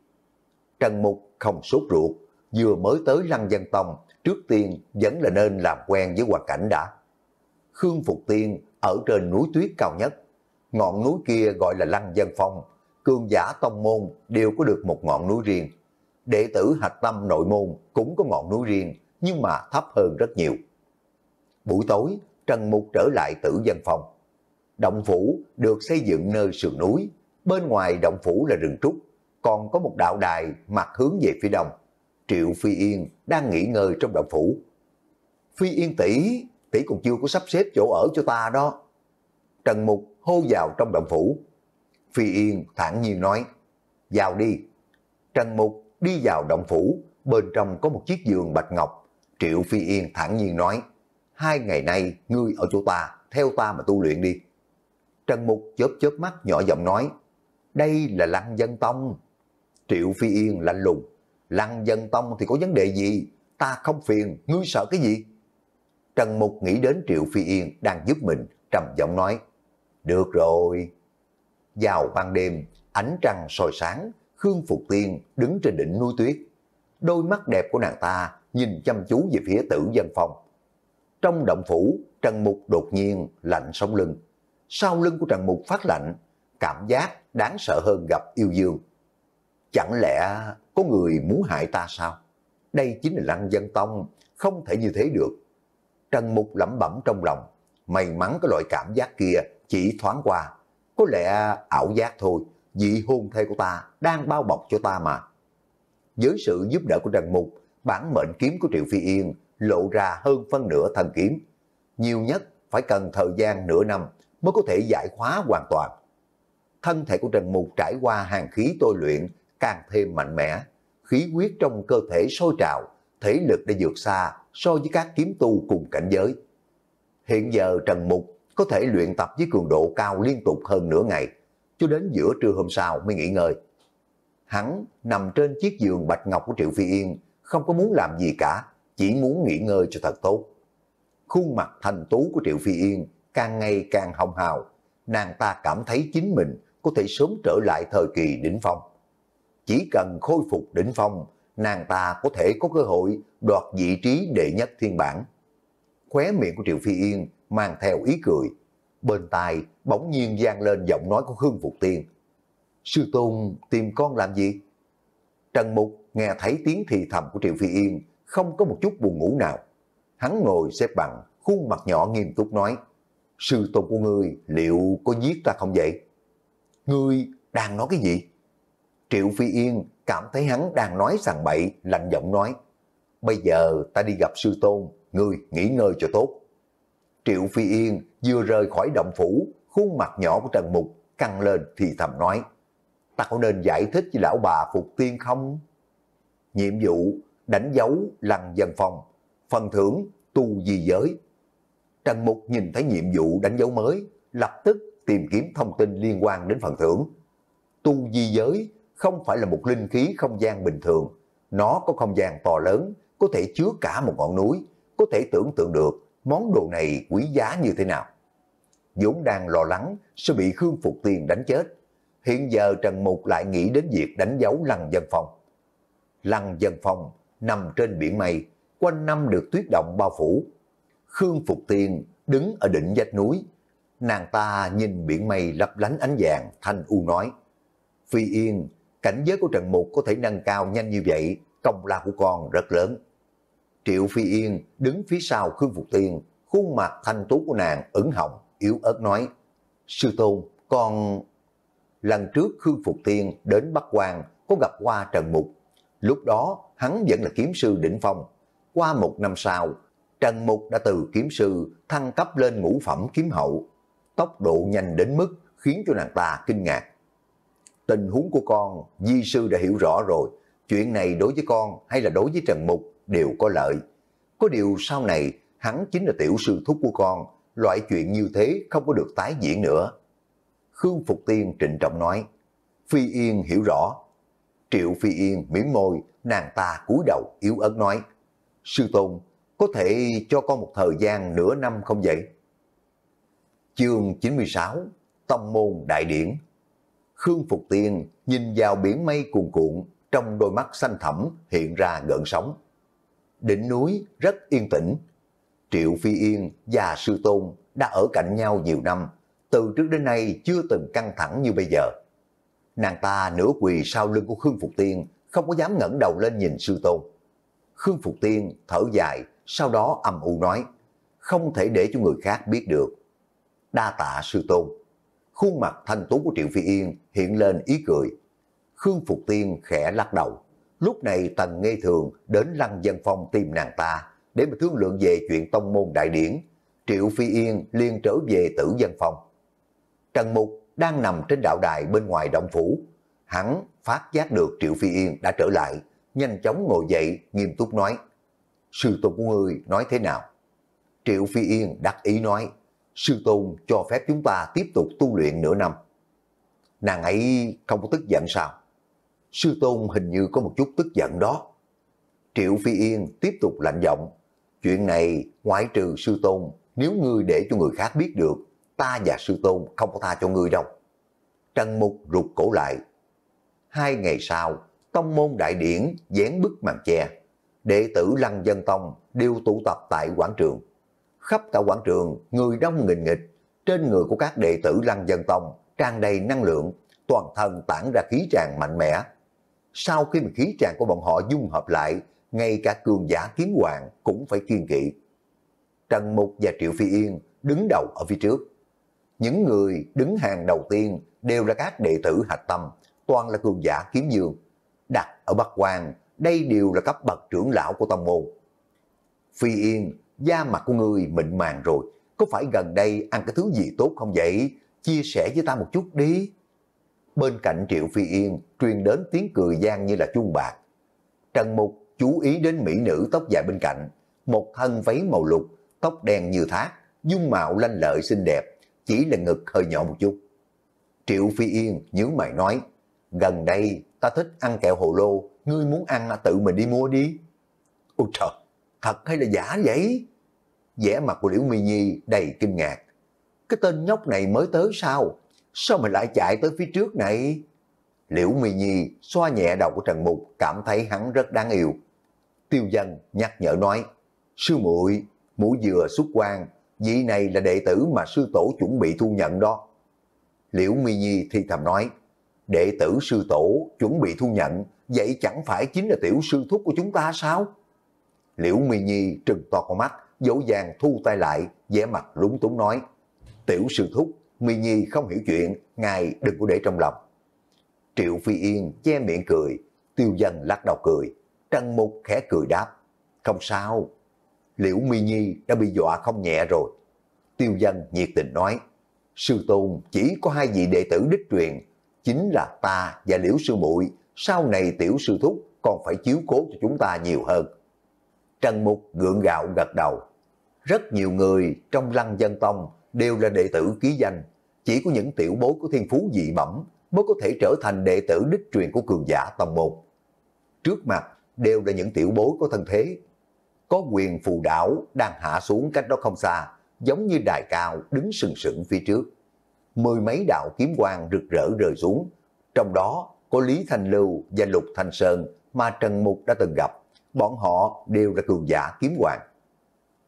Trần Mục không sốt ruột, vừa mới tới Lăng Dân Tông, trước tiên vẫn là nên làm quen với hoàn cảnh đã. Khương Phục Tiên ở trên núi tuyết cao nhất. Ngọn núi kia gọi là Lăng Dân Phong, Cương giả tông môn đều có được một ngọn núi riêng. Đệ tử Hạch Tâm nội môn cũng có ngọn núi riêng, nhưng mà thấp hơn rất nhiều. Buổi tối, Trần Mục trở lại tử dân phòng. Động phủ được xây dựng nơi sườn núi, bên ngoài động phủ là rừng trúc, còn có một đạo đài mặt hướng về phía đông. Triệu Phi Yên đang nghỉ ngơi trong động phủ. Phi Yên tỷ tỷ còn chưa có sắp xếp chỗ ở cho ta đó. Trần Mục hô vào trong động phủ. Phi Yên thản nhiên nói, vào đi. Trần Mục đi vào động phủ, bên trong có một chiếc giường bạch ngọc. Triệu Phi Yên thản nhiên nói, hai ngày nay ngươi ở chỗ ta, theo ta mà tu luyện đi. Trần Mục chớp chớp mắt nhỏ giọng nói, đây là lăng dân tông. Triệu Phi Yên lạnh lùng, lăng dân tông thì có vấn đề gì, ta không phiền, ngươi sợ cái gì? Trần Mục nghĩ đến Triệu Phi Yên đang giúp mình, trầm giọng nói, được rồi. Vào ban đêm, ánh trăng soi sáng, Khương Phục Tiên đứng trên đỉnh núi tuyết. Đôi mắt đẹp của nàng ta nhìn chăm chú về phía tử dân phòng. Trong động phủ, Trần Mục đột nhiên lạnh sống lưng. Sau lưng của Trần Mục phát lạnh, cảm giác đáng sợ hơn gặp yêu dương. Chẳng lẽ có người muốn hại ta sao? Đây chính là lăng dân tông, không thể như thế được. Trần Mục lẩm bẩm trong lòng. May mắn cái loại cảm giác kia chỉ thoáng qua. Có lẽ ảo giác thôi, vị hôn thê của ta đang bao bọc cho ta mà. Với sự giúp đỡ của Trần Mục, bản mệnh kiếm của Triệu Phi Yên lộ ra hơn phân nửa thần kiếm. Nhiều nhất phải cần thời gian nửa năm mới có thể giải khóa hoàn toàn. Thân thể của Trần Mục trải qua hàng khí tôi luyện càng thêm mạnh mẽ, khí huyết trong cơ thể sôi trào, thể lực đã vượt xa so với các kiếm tu cùng cảnh giới. Hiện giờ Trần Mục có thể luyện tập với cường độ cao liên tục hơn nửa ngày, cho đến giữa trưa hôm sau mới nghỉ ngơi. Hắn nằm trên chiếc giường bạch ngọc của Triệu Phi Yên, không có muốn làm gì cả, chỉ muốn nghỉ ngơi cho thật tốt. Khuôn mặt thành tú của Triệu Phi Yên càng ngày càng hồng hào, nàng ta cảm thấy chính mình có thể sớm trở lại thời kỳ đỉnh phong. Chỉ cần khôi phục đỉnh phong nàng ta có thể có cơ hội đoạt vị trí đệ nhất thiên bản. Khóe miệng của Triệu Phi Yên mang theo ý cười. Bên tai bỗng nhiên gian lên giọng nói của Khương Phục Tiên. Sư Tôn tìm con làm gì? Trần Mục nghe thấy tiếng thì thầm của Triệu Phi Yên không có một chút buồn ngủ nào. Hắn ngồi xếp bằng, khuôn mặt nhỏ nghiêm túc nói. Sư Tôn của ngươi liệu có giết ta không vậy? Ngươi đang nói cái gì? Triệu Phi Yên cảm thấy hắn đang nói sằng bậy, lạnh giọng nói, bây giờ ta đi gặp sư tôn, người nghỉ ngơi cho tốt. Triệu Phi Yên vừa rời khỏi động phủ, khuôn mặt nhỏ của Trần Mục căng lên thì thầm nói, ta có nên giải thích với lão bà Phục Tiên không? Nhiệm vụ đánh dấu lằn dân phòng, phần thưởng tu di giới. Trần Mục nhìn thấy nhiệm vụ đánh dấu mới, lập tức tìm kiếm thông tin liên quan đến phần thưởng. Tu di giới không phải là một linh khí không gian bình thường. Nó có không gian to lớn, có thể chứa cả một ngọn núi, có thể tưởng tượng được món đồ này quý giá như thế nào. Dũng đang lo lắng sẽ bị Khương Phục Tiên đánh chết. Hiện giờ Trần Mục lại nghĩ đến việc đánh dấu lăng dân phong. Lăng dân phong nằm trên biển mây, quanh năm được tuyết động bao phủ. Khương Phục Tiên đứng ở đỉnh vách núi. Nàng ta nhìn biển mây lấp lánh ánh vàng, thanh u nói. Phi Yên cảnh giới của Trần Mục có thể nâng cao nhanh như vậy, công lao của con rất lớn. Triệu Phi Yên đứng phía sau Khương Phục Tiên, khuôn mặt thanh tú của nàng ửng hồng, yếu ớt nói, Sư Tôn, con... Lần trước Khương Phục Tiên đến Bắc Quang có gặp qua Trần Mục, lúc đó hắn vẫn là kiếm sư đỉnh phong. Qua một năm sau, Trần Mục đã từ kiếm sư thăng cấp lên ngũ phẩm kiếm hậu. Tốc độ nhanh đến mức khiến cho nàng ta kinh ngạc tình huống của con, di sư đã hiểu rõ rồi. Chuyện này đối với con hay là đối với Trần Mục đều có lợi. Có điều sau này, hắn chính là tiểu sư thúc của con, loại chuyện như thế không có được tái diễn nữa. Khương Phục Tiên trịnh trọng nói, Phi Yên hiểu rõ. Triệu Phi Yên mỉm môi, nàng ta cúi đầu yếu ớt nói, Sư Tôn, có thể cho con một thời gian nửa năm không vậy? Chương 96 tâm môn đại điển Khương Phục Tiên nhìn vào biển mây cuồn cuộn, trong đôi mắt xanh thẳm hiện ra gợn sóng. Đỉnh núi rất yên tĩnh. Triệu Phi Yên và Sư Tôn đã ở cạnh nhau nhiều năm, từ trước đến nay chưa từng căng thẳng như bây giờ. Nàng ta nửa quỳ sau lưng của Khương Phục Tiên, không có dám ngẩng đầu lên nhìn Sư Tôn. Khương Phục Tiên thở dài, sau đó âm u nói, không thể để cho người khác biết được. Đa tạ Sư Tôn. Khuôn mặt thanh tú của Triệu Phi Yên hiện lên ý cười. Khương Phục Tiên khẽ lắc đầu. Lúc này Tần Nghe Thường đến Lăng Dân Phong tìm nàng ta để mà thương lượng về chuyện tông môn đại điển. Triệu Phi Yên liên trở về tử dân phong. Trần Mục đang nằm trên đạo đài bên ngoài động phủ. Hắn phát giác được Triệu Phi Yên đã trở lại, nhanh chóng ngồi dậy, nghiêm túc nói. Sư tôn của ngươi nói thế nào? Triệu Phi Yên đắc ý nói, sư tôn cho phép chúng ta tiếp tục tu luyện nửa năm nàng ấy không có tức giận sao? Sư Tôn hình như có một chút tức giận đó. Triệu Phi Yên tiếp tục lạnh giọng. Chuyện này ngoại trừ Sư Tôn, nếu ngươi để cho người khác biết được, ta và Sư Tôn không có tha cho ngươi đâu. Trần Mục rụt cổ lại. Hai ngày sau, Tông Môn Đại Điển dán bức màn che. Đệ tử Lăng Dân Tông đều tụ tập tại quảng trường. Khắp cả quảng trường, người đông nghình nghịch. Trên người của các đệ tử Lăng Dân Tông tràn đầy năng lượng, toàn thân tản ra khí tràn mạnh mẽ. Sau khi mà khí tràn của bọn họ dung hợp lại, ngay cả cường giả kiếm hoàng cũng phải kiên kỵ. Trần Mục và Triệu Phi Yên đứng đầu ở phía trước. Những người đứng hàng đầu tiên đều là các đệ tử hạch tâm, toàn là cường giả kiếm dương. Đặt ở Bắc Quang, đây đều là cấp bậc trưởng lão của tông môn. Phi Yên, da mặt của người mịn màng rồi, có phải gần đây ăn cái thứ gì tốt không vậy? chia sẻ với ta một chút đi. Bên cạnh Triệu Phi Yên truyền đến tiếng cười gian như là chuông bạc. Trần Mục chú ý đến mỹ nữ tóc dài bên cạnh, một thân váy màu lục, tóc đen như thác, dung mạo lanh lợi xinh đẹp, chỉ là ngực hơi nhỏ một chút. Triệu Phi Yên nhớ mày nói, gần đây ta thích ăn kẹo hồ lô, ngươi muốn ăn tự mình đi mua đi. Ôi trời, thật hay là giả vậy? vẻ mặt của Liễu Mi Nhi đầy kinh ngạc, cái tên nhóc này mới tới sao? Sao mình lại chạy tới phía trước này? Liễu Mì Nhi xoa nhẹ đầu của Trần Mục, cảm thấy hắn rất đáng yêu. Tiêu Dân nhắc nhở nói, sư muội mũi dừa xuất quan, vị này là đệ tử mà sư tổ chuẩn bị thu nhận đó. Liễu Mi Nhi thì thầm nói, đệ tử sư tổ chuẩn bị thu nhận, vậy chẳng phải chính là tiểu sư thúc của chúng ta sao? Liễu Mi Nhi trừng to con mắt, dỗ dàng thu tay lại, vẻ mặt lúng túng nói, Tiểu sư thúc, Mi Nhi không hiểu chuyện, ngài đừng có để trong lòng. Triệu Phi Yên che miệng cười, tiêu dân lắc đầu cười, Trần Mục khẽ cười đáp, không sao, liễu Mi Nhi đã bị dọa không nhẹ rồi. Tiêu dân nhiệt tình nói, sư tôn chỉ có hai vị đệ tử đích truyền, chính là ta và liễu sư muội sau này tiểu sư thúc còn phải chiếu cố cho chúng ta nhiều hơn. Trần Mục gượng gạo gật đầu, rất nhiều người trong lăng dân tông đều là đệ tử ký danh, chỉ có những tiểu bối của thiên phú dị bẩm mới có thể trở thành đệ tử đích truyền của cường giả tầng môn. Trước mặt đều là những tiểu bối có thân thế, có quyền phù đảo đang hạ xuống cách đó không xa, giống như đài cao đứng sừng sững phía trước. Mười mấy đạo kiếm quang rực rỡ rơi xuống, trong đó có Lý Thanh Lưu và Lục Thanh Sơn mà Trần Mục đã từng gặp, bọn họ đều là cường giả kiếm hoàng.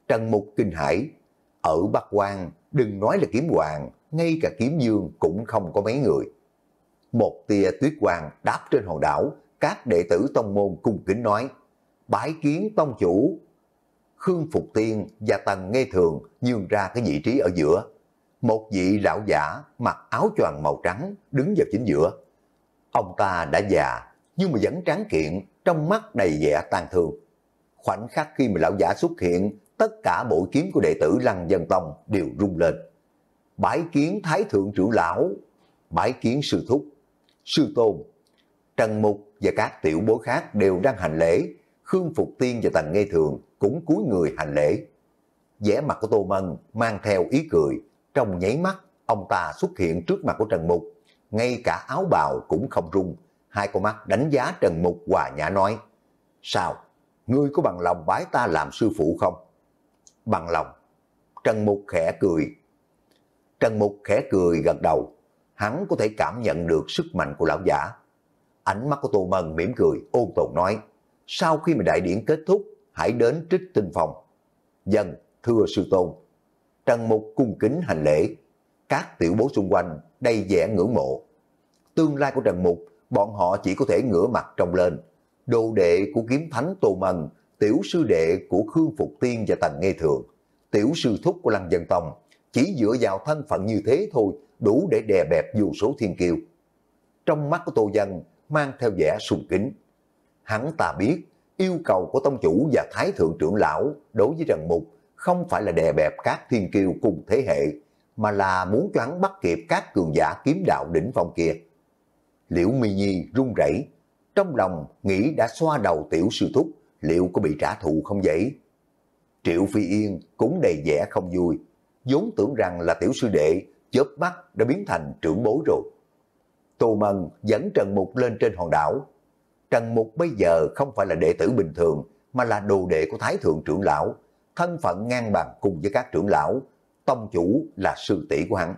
Trần Mục kinh hãi, ở Bắc Quang Đừng nói là kiếm hoàng, ngay cả kiếm dương cũng không có mấy người. Một tia tuyết hoàng đáp trên hồ đảo, các đệ tử tông môn cung kính nói, bái kiến tông chủ. Khương Phục Tiên và Tần Nghe Thường nhường ra cái vị trí ở giữa. Một vị lão giả mặc áo choàng màu trắng đứng vào chính giữa. Ông ta đã già, nhưng mà vẫn tráng kiện, trong mắt đầy vẻ tàn thường. Khoảnh khắc khi mà lão giả xuất hiện, tất cả bộ kiếm của đệ tử Lăng Dân Tông đều rung lên. Bãi kiến Thái Thượng Trưởng Lão, bãi kiến Sư Thúc, Sư Tôn, Trần Mục và các tiểu bối khác đều đang hành lễ, Khương Phục Tiên và Tần Ngây Thường cũng cúi người hành lễ. vẻ mặt của Tô Mân mang theo ý cười, trong nháy mắt ông ta xuất hiện trước mặt của Trần Mục, ngay cả áo bào cũng không rung, hai con mắt đánh giá Trần Mục hòa nhã nói, sao, ngươi có bằng lòng bái ta làm sư phụ không? bằng lòng. Trần Mục khẽ cười. Trần Mục khẽ cười gật đầu. Hắn có thể cảm nhận được sức mạnh của lão giả. Ánh mắt của Tô Mân mỉm cười, ôn tồn nói. Sau khi mà đại điển kết thúc, hãy đến trích tinh phòng. Dân, thưa sư tôn. Trần Mục cung kính hành lễ. Các tiểu bố xung quanh đầy vẻ ngưỡng mộ. Tương lai của Trần Mục, bọn họ chỉ có thể ngửa mặt trông lên. Đồ đệ của kiếm thánh Tô Mân tiểu sư đệ của Khương Phục Tiên và Tần Nghê Thượng, tiểu sư thúc của Lăng Dân Tông, chỉ dựa vào thân phận như thế thôi đủ để đè bẹp vô số thiên kiêu. Trong mắt của Tô Dân mang theo vẻ sùng kính. Hắn ta biết yêu cầu của Tông Chủ và Thái Thượng Trưởng Lão đối với Trần Mục không phải là đè bẹp các thiên kiêu cùng thế hệ, mà là muốn cho hắn bắt kịp các cường giả kiếm đạo đỉnh phong kia. Liễu Mi Nhi run rẩy trong lòng nghĩ đã xoa đầu tiểu sư thúc, liệu có bị trả thù không vậy? Triệu Phi Yên cũng đầy vẻ không vui, vốn tưởng rằng là tiểu sư đệ, chớp mắt đã biến thành trưởng bối rồi. Tô Mân dẫn Trần Mục lên trên hòn đảo. Trần Mục bây giờ không phải là đệ tử bình thường, mà là đồ đệ của Thái Thượng trưởng lão, thân phận ngang bằng cùng với các trưởng lão, tông chủ là sư tỷ của hắn.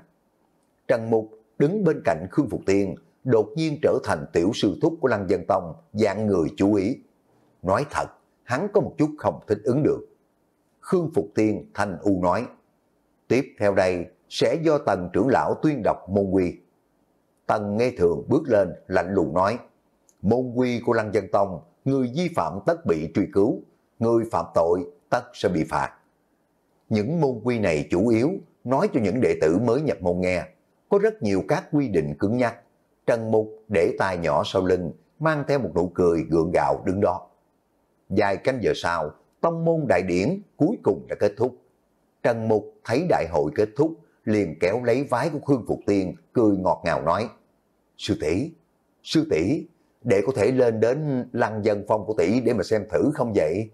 Trần Mục đứng bên cạnh Khương Phục Tiên, đột nhiên trở thành tiểu sư thúc của Lăng Dân Tông, dạng người chú ý. Nói thật, hắn có một chút không thích ứng được. Khương Phục Tiên thanh u nói, tiếp theo đây sẽ do tần trưởng lão tuyên đọc môn quy. Tần nghe thường bước lên lạnh lùng nói, môn quy của Lăng Dân Tông, người vi phạm tất bị truy cứu, người phạm tội tất sẽ bị phạt. Những môn quy này chủ yếu nói cho những đệ tử mới nhập môn nghe, có rất nhiều các quy định cứng nhắc. Trần Mục để tài nhỏ sau lưng, mang theo một nụ cười gượng gạo đứng đó. Dài canh giờ sau, tông môn đại điển cuối cùng đã kết thúc. Trần Mục thấy đại hội kết thúc, liền kéo lấy vái của Khương Phục Tiên, cười ngọt ngào nói, Sư tỷ sư tỷ để có thể lên đến lăng dân phong của tỷ để mà xem thử không vậy?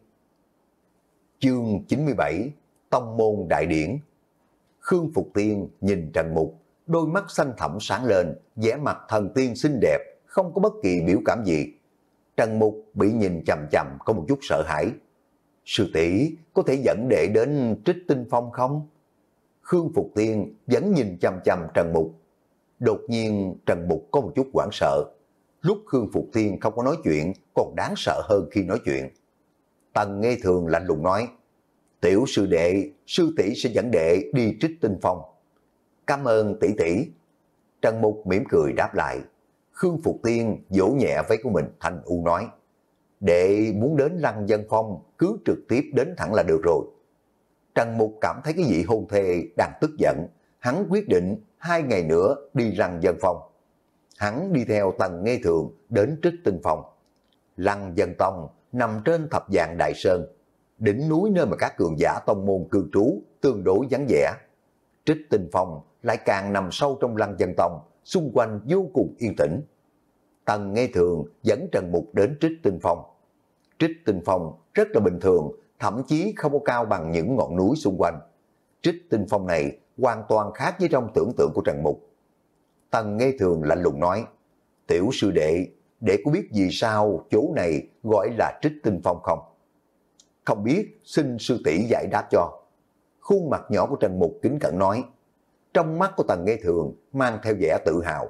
Chương 97 Tông môn đại điển Khương Phục Tiên nhìn Trần Mục, đôi mắt xanh thẳm sáng lên, vẻ mặt thần tiên xinh đẹp, không có bất kỳ biểu cảm gì. Trần Mục bị nhìn chầm chầm có một chút sợ hãi. Sư tỷ có thể dẫn đệ đến Trích Tinh Phong không? Khương Phục Tiên vẫn nhìn chầm chầm Trần Mục. Đột nhiên Trần Mục có một chút hoảng sợ. Lúc Khương Phục Tiên không có nói chuyện còn đáng sợ hơn khi nói chuyện. Tần Nghe Thường lạnh lùng nói, tiểu sư đệ, sư tỷ sẽ dẫn đệ đi Trích Tinh Phong. Cảm ơn tỷ tỷ. Trần Mục mỉm cười đáp lại. Khương Phục Tiên vỗ nhẹ váy của mình thành u nói. Đệ muốn đến Lăng Dân Phong, cứ trực tiếp đến thẳng là được rồi. Trần Mục cảm thấy cái vị hôn thê đang tức giận, hắn quyết định hai ngày nữa đi Lăng Dân Phong. Hắn đi theo tầng Nghe Thường đến Trích Tinh Phong. Lăng Dân Tông nằm trên thập dạng Đại Sơn, đỉnh núi nơi mà các cường giả tông môn cư trú tương đối vắng vẻ. Trích Tinh Phong lại càng nằm sâu trong Lăng Dân Tông, xung quanh vô cùng yên tĩnh. Tần nghe thường dẫn Trần Mục đến Trích Tinh Phong. Trích Tinh Phong rất là bình thường, thậm chí không có cao bằng những ngọn núi xung quanh. Trích Tinh Phong này hoàn toàn khác với trong tưởng tượng của Trần Mục. Tần nghe thường lạnh lùng nói, tiểu sư đệ, để có biết vì sao chỗ này gọi là Trích Tinh Phong không? Không biết, xin sư tỷ giải đáp cho. Khuôn mặt nhỏ của Trần Mục kính cận nói, trong mắt của Tần Nghê Thường mang theo vẻ tự hào.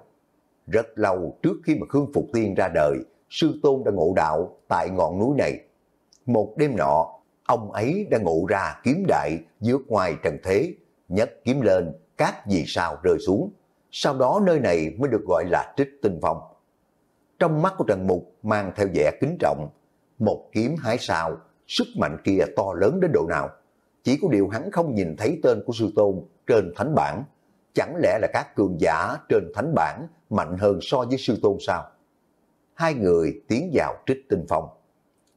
Rất lâu trước khi mà Khương Phục Tiên ra đời, Sư Tôn đã ngộ đạo tại ngọn núi này. Một đêm nọ, ông ấy đã ngộ ra kiếm đại vượt ngoài trần thế, nhất kiếm lên, các vì sao rơi xuống. Sau đó nơi này mới được gọi là trích tinh phong. Trong mắt của Trần Mục mang theo vẻ kính trọng, một kiếm hái sao, sức mạnh kia to lớn đến độ nào. Chỉ có điều hắn không nhìn thấy tên của sư tôn trên thánh bản. Chẳng lẽ là các cường giả trên thánh bản mạnh hơn so với sư tôn sao? Hai người tiến vào trích tinh phong.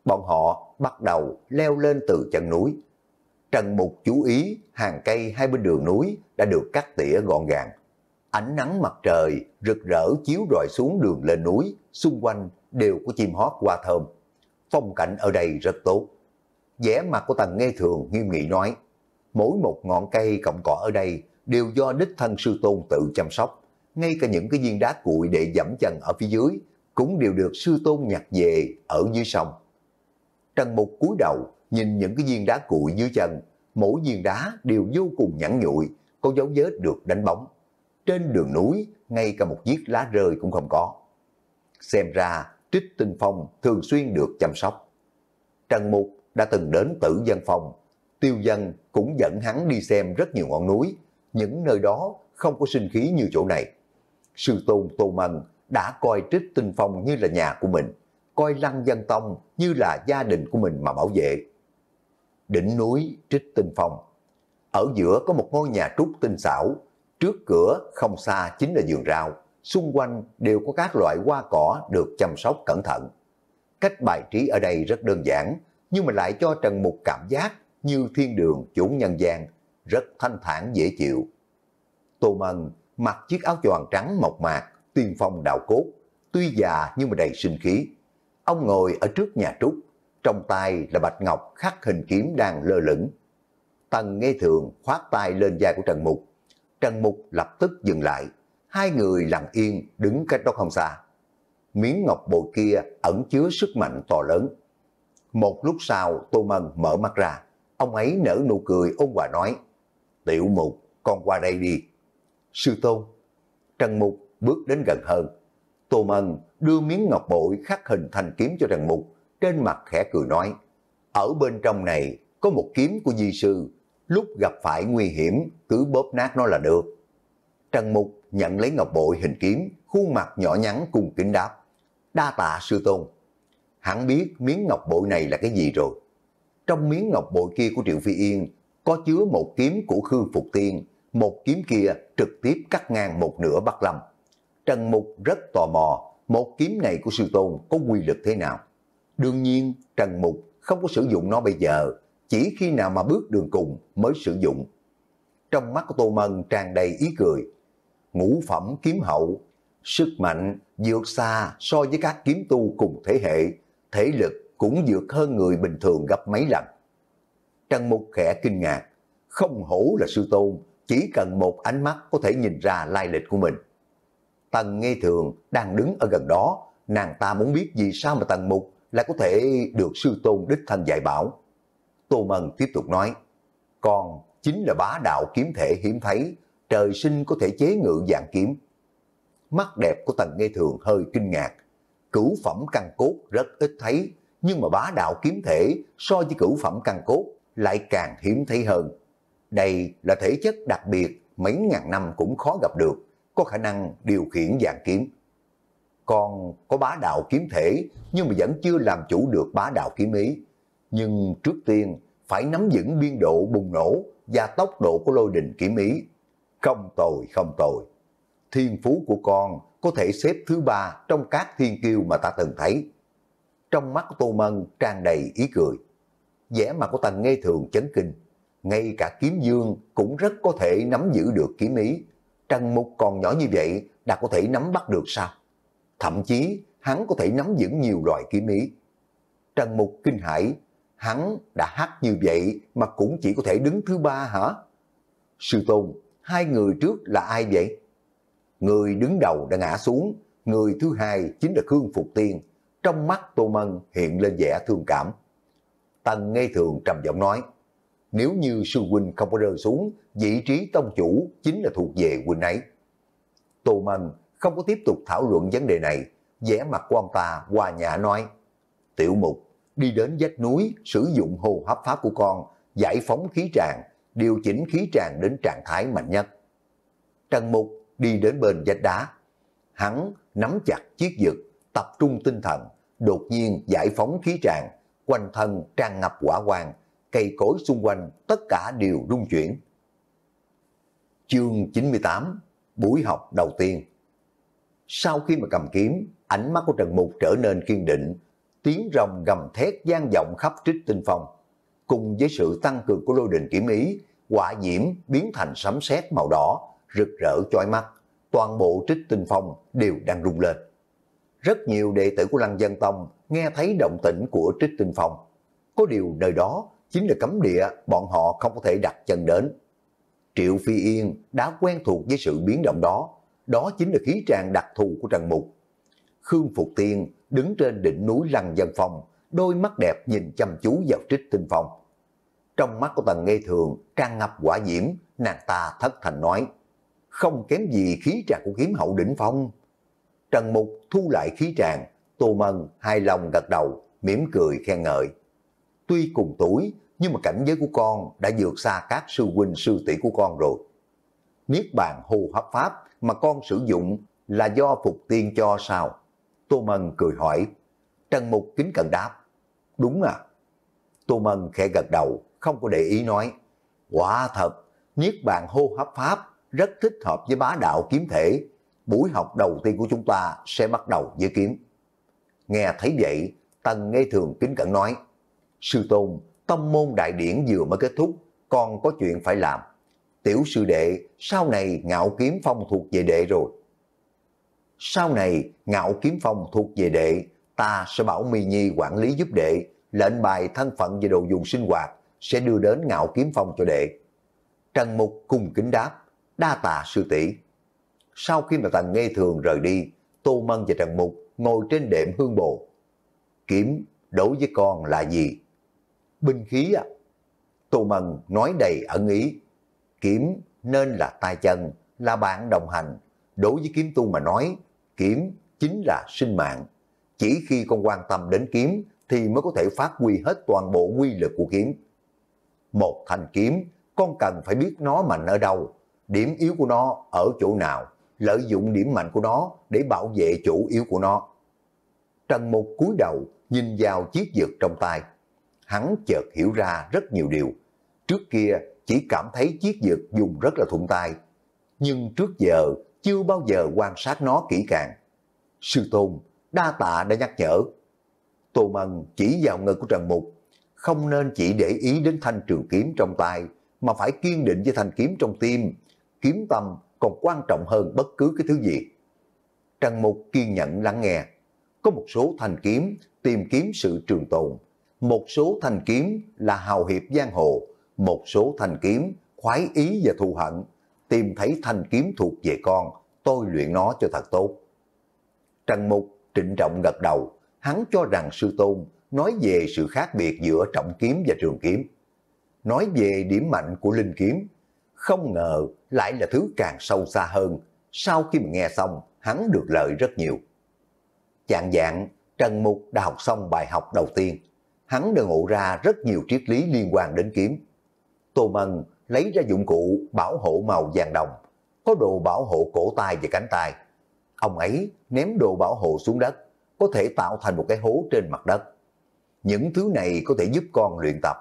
Bọn họ bắt đầu leo lên từ chân núi. Trần Mục chú ý hàng cây hai bên đường núi đã được cắt tỉa gọn gàng. Ánh nắng mặt trời rực rỡ chiếu rọi xuống đường lên núi, xung quanh đều có chim hót qua thơm. Phong cảnh ở đây rất tốt. vẻ mặt của Tần Nghe Thường nghiêm nghị nói, mỗi một ngọn cây cọng cỏ ở đây đều do đích thân sư tôn tự chăm sóc. Ngay cả những cái viên đá cuội để dẫm chân ở phía dưới cũng đều được sư tôn nhặt về ở dưới sông. Trần Mục cúi đầu nhìn những cái viên đá cuội dưới chân, mỗi viên đá đều vô cùng nhẵn nhụi, có dấu vết được đánh bóng. Trên đường núi, ngay cả một chiếc lá rơi cũng không có. Xem ra, Trích Tinh Phong thường xuyên được chăm sóc. Trần Mục đã từng đến tử dân phòng tiêu dân cũng dẫn hắn đi xem rất nhiều ngọn núi, những nơi đó không có sinh khí như chỗ này. Sư Tôn Tô Mân đã coi Trích Tinh Phong như là nhà của mình, coi Lăng Dân Tông như là gia đình của mình mà bảo vệ. Đỉnh núi Trích Tinh Phong Ở giữa có một ngôi nhà trúc tinh xảo, trước cửa không xa chính là giường rau, xung quanh đều có các loại hoa cỏ được chăm sóc cẩn thận. Cách bài trí ở đây rất đơn giản, nhưng mà lại cho Trần Mục cảm giác như thiên đường chủ nhân gian, rất thanh thản dễ chịu. Tô Mân mặc chiếc áo choàng trắng mộc mạc, tiên phong đạo cốt, tuy già nhưng mà đầy sinh khí. Ông ngồi ở trước nhà trúc, trong tay là bạch ngọc khắc hình kiếm đang lơ lửng. Tần nghe thường khoát tay lên vai của Trần Mục. Trần Mục lập tức dừng lại, hai người lặng yên đứng cách đó không xa. Miếng ngọc bội kia ẩn chứa sức mạnh to lớn. Một lúc sau Tô Mân mở mắt ra, Ông ấy nở nụ cười ôn hòa nói, Tiểu Mục, con qua đây đi. Sư Tôn, Trần Mục bước đến gần hơn. Tô Mân đưa miếng ngọc bội khắc hình thành kiếm cho Trần Mục, trên mặt khẽ cười nói, ở bên trong này có một kiếm của di sư, lúc gặp phải nguy hiểm cứ bóp nát nó là được. Trần Mục nhận lấy ngọc bội hình kiếm, khuôn mặt nhỏ nhắn cùng kính đáp, đa tạ sư tôn. Hắn biết miếng ngọc bội này là cái gì rồi trong miếng ngọc bội kia của Triệu Phi Yên có chứa một kiếm của Khương Phục Tiên, một kiếm kia trực tiếp cắt ngang một nửa Bắc Lâm. Trần Mục rất tò mò, một kiếm này của sư tôn có quy lực thế nào? Đương nhiên, Trần Mục không có sử dụng nó bây giờ, chỉ khi nào mà bước đường cùng mới sử dụng. Trong mắt của Tô Mân tràn đầy ý cười, ngũ phẩm kiếm hậu, sức mạnh vượt xa so với các kiếm tu cùng thế hệ, thể lực cũng dược hơn người bình thường gấp mấy lần. Trần Mục khẽ kinh ngạc, không hổ là sư tôn, chỉ cần một ánh mắt có thể nhìn ra lai lịch của mình. Tần Nghi Thường đang đứng ở gần đó, nàng ta muốn biết vì sao mà Tần Mục lại có thể được sư tôn đích thân dạy bảo. Tô Mân tiếp tục nói, con chính là bá đạo kiếm thể hiếm thấy, trời sinh có thể chế ngự dạng kiếm. Mắt đẹp của Tần Nghi Thường hơi kinh ngạc, cửu phẩm căn cốt rất ít thấy, nhưng mà bá đạo kiếm thể so với cửu phẩm căn cốt lại càng hiếm thấy hơn. Đây là thể chất đặc biệt mấy ngàn năm cũng khó gặp được, có khả năng điều khiển dạng kiếm. Còn có bá đạo kiếm thể nhưng mà vẫn chưa làm chủ được bá đạo kiếm ý. Nhưng trước tiên phải nắm vững biên độ bùng nổ và tốc độ của lôi đình kiếm ý. Không tồi, không tồi. Thiên phú của con có thể xếp thứ ba trong các thiên kiêu mà ta từng thấy trong mắt Tô Mân tràn đầy ý cười. vẻ mặt của Tần Ngây Thường chấn kinh, ngay cả kiếm dương cũng rất có thể nắm giữ được kiếm ý. Trần Mục còn nhỏ như vậy đã có thể nắm bắt được sao? Thậm chí hắn có thể nắm giữ nhiều loại kiếm ý. Trần Mục kinh hãi, hắn đã hát như vậy mà cũng chỉ có thể đứng thứ ba hả? Sư Tôn, hai người trước là ai vậy? Người đứng đầu đã ngã xuống, người thứ hai chính là Khương Phục Tiên, trong mắt Tô Mân hiện lên vẻ thương cảm. Tần Ngây Thường trầm giọng nói, nếu như sư huynh không có rơi xuống, vị trí tông chủ chính là thuộc về huynh ấy. Tô Mân không có tiếp tục thảo luận vấn đề này, vẻ mặt quan ta qua nhà nói, tiểu mục, đi đến vách núi, sử dụng hồ hấp pháp của con, giải phóng khí tràng, điều chỉnh khí tràng đến trạng thái mạnh nhất. Trần Mục đi đến bên vách đá, hắn nắm chặt chiếc giật, tập trung tinh thần, đột nhiên giải phóng khí tràn quanh thân tràn ngập quả quang, cây cối xung quanh tất cả đều rung chuyển. Chương 98 Buổi học đầu tiên Sau khi mà cầm kiếm, ánh mắt của Trần Mục trở nên kiên định, tiếng rồng gầm thét gian vọng khắp trích tinh phong. Cùng với sự tăng cường của lôi đình kiểm ý, quả diễm biến thành sấm sét màu đỏ, rực rỡ chói mắt. Toàn bộ trích tinh phong đều đang rung lên rất nhiều đệ tử của Lăng Dân Tông nghe thấy động tĩnh của Trích Tinh Phong. Có điều nơi đó chính là cấm địa bọn họ không có thể đặt chân đến. Triệu Phi Yên đã quen thuộc với sự biến động đó, đó chính là khí tràng đặc thù của Trần Mục. Khương Phục Tiên đứng trên đỉnh núi Lăng Dân Phong, đôi mắt đẹp nhìn chăm chú vào Trích Tinh Phong. Trong mắt của Tần ngây Thường trang ngập quả diễm, nàng ta thất thành nói, không kém gì khí tràng của kiếm hậu đỉnh phong. Trần Mục thu lại khí tràng, Tô Mân hai lòng gật đầu, mỉm cười khen ngợi. Tuy cùng tuổi, nhưng mà cảnh giới của con đã vượt xa các sư huynh sư tỷ của con rồi. Niết bàn hô hấp pháp mà con sử dụng là do phục tiên cho sao? Tô Mân cười hỏi. Trần Mục kính cận đáp. Đúng à. Tô Mân khẽ gật đầu, không có để ý nói. Quả thật, Niết bàn hô hấp pháp rất thích hợp với bá đạo kiếm thể buổi học đầu tiên của chúng ta sẽ bắt đầu với kiếm. Nghe thấy vậy, Tần Nghe Thường kính cẩn nói, Sư Tôn, tông môn đại điển vừa mới kết thúc, còn có chuyện phải làm. Tiểu sư đệ, sau này ngạo kiếm phong thuộc về đệ rồi. Sau này, ngạo kiếm phong thuộc về đệ, ta sẽ bảo Mi Nhi quản lý giúp đệ, lệnh bài thân phận về đồ dùng sinh hoạt, sẽ đưa đến ngạo kiếm phong cho đệ. Trần Mục cùng kính đáp, đa tạ sư tỷ sau khi mà Tần Nghe Thường rời đi, Tô Mân và Trần Mục ngồi trên đệm hương bồ. Kiếm đối với con là gì? Binh khí à? Tô Mân nói đầy ẩn ý. Kiếm nên là tay chân, là bạn đồng hành. Đối với kiếm tu mà nói, kiếm chính là sinh mạng. Chỉ khi con quan tâm đến kiếm thì mới có thể phát huy hết toàn bộ quy lực của kiếm. Một thành kiếm, con cần phải biết nó mạnh ở đâu, điểm yếu của nó ở chỗ nào lợi dụng điểm mạnh của nó để bảo vệ chủ yếu của nó. Trần Mục cúi đầu nhìn vào chiếc dược trong tay. Hắn chợt hiểu ra rất nhiều điều. Trước kia chỉ cảm thấy chiếc dược dùng rất là thuận tay. Nhưng trước giờ chưa bao giờ quan sát nó kỹ càng. Sư Tôn, đa tạ đã nhắc nhở. Tô Mân chỉ vào ngực của Trần Mục. Không nên chỉ để ý đến thanh trường kiếm trong tay, mà phải kiên định với thanh kiếm trong tim. Kiếm tâm còn quan trọng hơn bất cứ cái thứ gì. Trần Mục kiên nhẫn lắng nghe, có một số thanh kiếm tìm kiếm sự trường tồn, một số thanh kiếm là hào hiệp giang hồ, một số thanh kiếm khoái ý và thù hận, tìm thấy thanh kiếm thuộc về con, tôi luyện nó cho thật tốt. Trần Mục trịnh trọng gật đầu, hắn cho rằng sư tôn nói về sự khác biệt giữa trọng kiếm và trường kiếm. Nói về điểm mạnh của linh kiếm, không ngờ lại là thứ càng sâu xa hơn. Sau khi mà nghe xong, hắn được lợi rất nhiều. Chạng dạng, Trần Mục đã học xong bài học đầu tiên. Hắn đã ngộ ra rất nhiều triết lý liên quan đến kiếm. Tô Mân lấy ra dụng cụ bảo hộ màu vàng đồng, có đồ bảo hộ cổ tay và cánh tay. Ông ấy ném đồ bảo hộ xuống đất, có thể tạo thành một cái hố trên mặt đất. Những thứ này có thể giúp con luyện tập.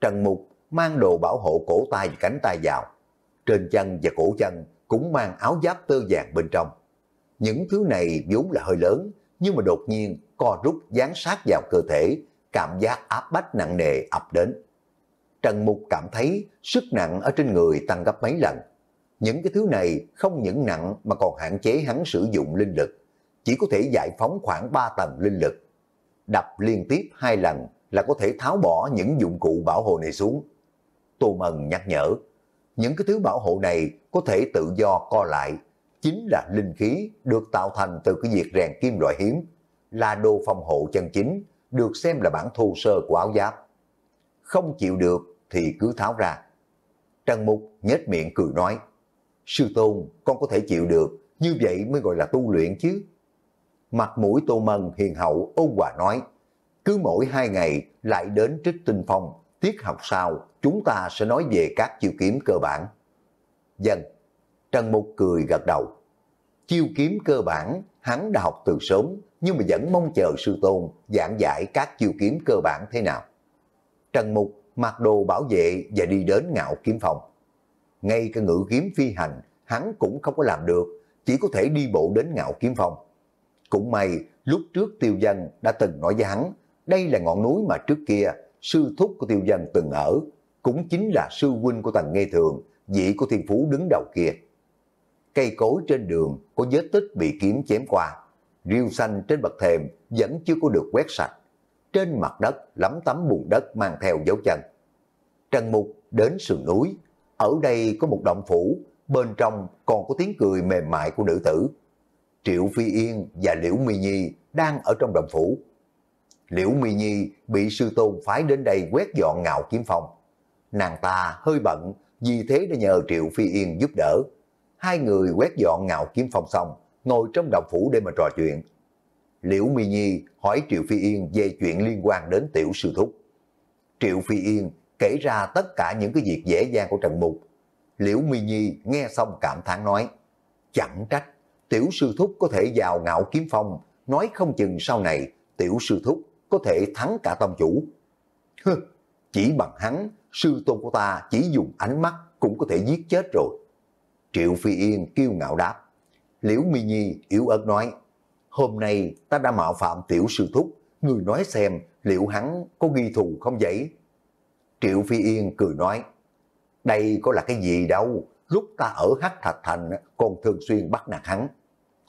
Trần Mục mang đồ bảo hộ cổ tay và cánh tay vào. Trên chân và cổ chân cũng mang áo giáp tơ vàng bên trong. Những thứ này vốn là hơi lớn, nhưng mà đột nhiên co rút dán sát vào cơ thể, cảm giác áp bách nặng nề ập đến. Trần Mục cảm thấy sức nặng ở trên người tăng gấp mấy lần. Những cái thứ này không những nặng mà còn hạn chế hắn sử dụng linh lực, chỉ có thể giải phóng khoảng 3 tầng linh lực. Đập liên tiếp hai lần là có thể tháo bỏ những dụng cụ bảo hộ này xuống. Tô Mần nhắc nhở, những cái thứ bảo hộ này có thể tự do co lại, chính là linh khí được tạo thành từ cái việc rèn kim loại hiếm, là đồ phòng hộ chân chính, được xem là bản thô sơ của áo giáp. Không chịu được thì cứ tháo ra. Trần Mục nhếch miệng cười nói, Sư Tôn, con có thể chịu được, như vậy mới gọi là tu luyện chứ. Mặt mũi Tô Mân hiền hậu ôn hòa nói, cứ mỗi hai ngày lại đến trích tinh phong, tiết học sau chúng ta sẽ nói về các chiêu kiếm cơ bản. Dân, vâng, Trần Mục cười gật đầu. Chiêu kiếm cơ bản, hắn đã học từ sớm, nhưng mà vẫn mong chờ sư tôn giảng giải các chiêu kiếm cơ bản thế nào. Trần Mục mặc đồ bảo vệ và đi đến ngạo kiếm phòng. Ngay cả ngữ kiếm phi hành, hắn cũng không có làm được, chỉ có thể đi bộ đến ngạo kiếm phòng. Cũng may, lúc trước tiêu dân đã từng nói với hắn, đây là ngọn núi mà trước kia sư thúc của tiêu dân từng ở, cũng chính là sư huynh của Tần nghe Thường, dị của thiên phú đứng đầu kia. Cây cối trên đường có vết tích bị kiếm chém qua, rêu xanh trên bậc thềm vẫn chưa có được quét sạch. Trên mặt đất lắm tấm bùn đất mang theo dấu chân. Trần Mục đến sườn núi, ở đây có một động phủ, bên trong còn có tiếng cười mềm mại của nữ tử. Triệu Phi Yên và Liễu Mi Nhi đang ở trong động phủ. Liễu Mi Nhi bị sư tôn phái đến đây quét dọn ngạo kiếm phòng nàng ta hơi bận, vì thế đã nhờ Triệu Phi Yên giúp đỡ. Hai người quét dọn ngạo kiếm phòng xong, ngồi trong động phủ để mà trò chuyện. Liễu Mi Nhi hỏi Triệu Phi Yên về chuyện liên quan đến tiểu sư thúc. Triệu Phi Yên kể ra tất cả những cái việc dễ dàng của Trần Mục. Liễu Mi Nhi nghe xong cảm thán nói, chẳng trách, tiểu sư thúc có thể vào ngạo kiếm phong, nói không chừng sau này tiểu sư thúc có thể thắng cả tông chủ. Hừ, chỉ bằng hắn sư tôn của ta chỉ dùng ánh mắt cũng có thể giết chết rồi. Triệu Phi Yên kêu ngạo đáp. Liễu Mi Nhi yếu ớt nói, hôm nay ta đã mạo phạm tiểu sư thúc, người nói xem liệu hắn có ghi thù không vậy? Triệu Phi Yên cười nói, đây có là cái gì đâu, lúc ta ở Hắc Thạch Thành còn thường xuyên bắt nạt hắn.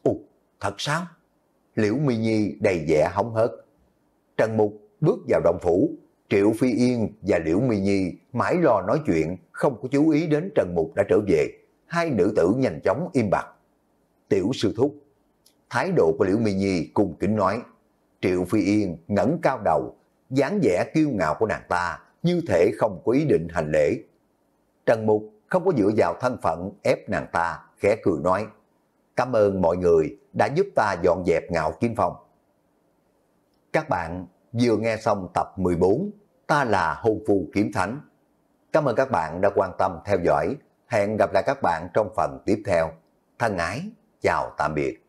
Ồ, thật sao? Liễu Mi Nhi đầy vẻ hóng hớt. Trần Mục bước vào động phủ, Triệu Phi Yên và Liễu Mi Nhi mãi lo nói chuyện, không có chú ý đến Trần Mục đã trở về. Hai nữ tử nhanh chóng im bặt. Tiểu sư thúc, thái độ của Liễu Mi Nhi cùng kính nói. Triệu Phi Yên ngẩng cao đầu, dáng vẻ kiêu ngạo của nàng ta như thể không có ý định hành lễ. Trần Mục không có dựa vào thân phận ép nàng ta, khẽ cười nói. Cảm ơn mọi người đã giúp ta dọn dẹp ngạo kim phòng. Các bạn vừa nghe xong tập 14, ta là hôn phu kiếm thánh. Cảm ơn các bạn đã quan tâm theo dõi, hẹn gặp lại các bạn trong phần tiếp theo. Thân ái, chào tạm biệt.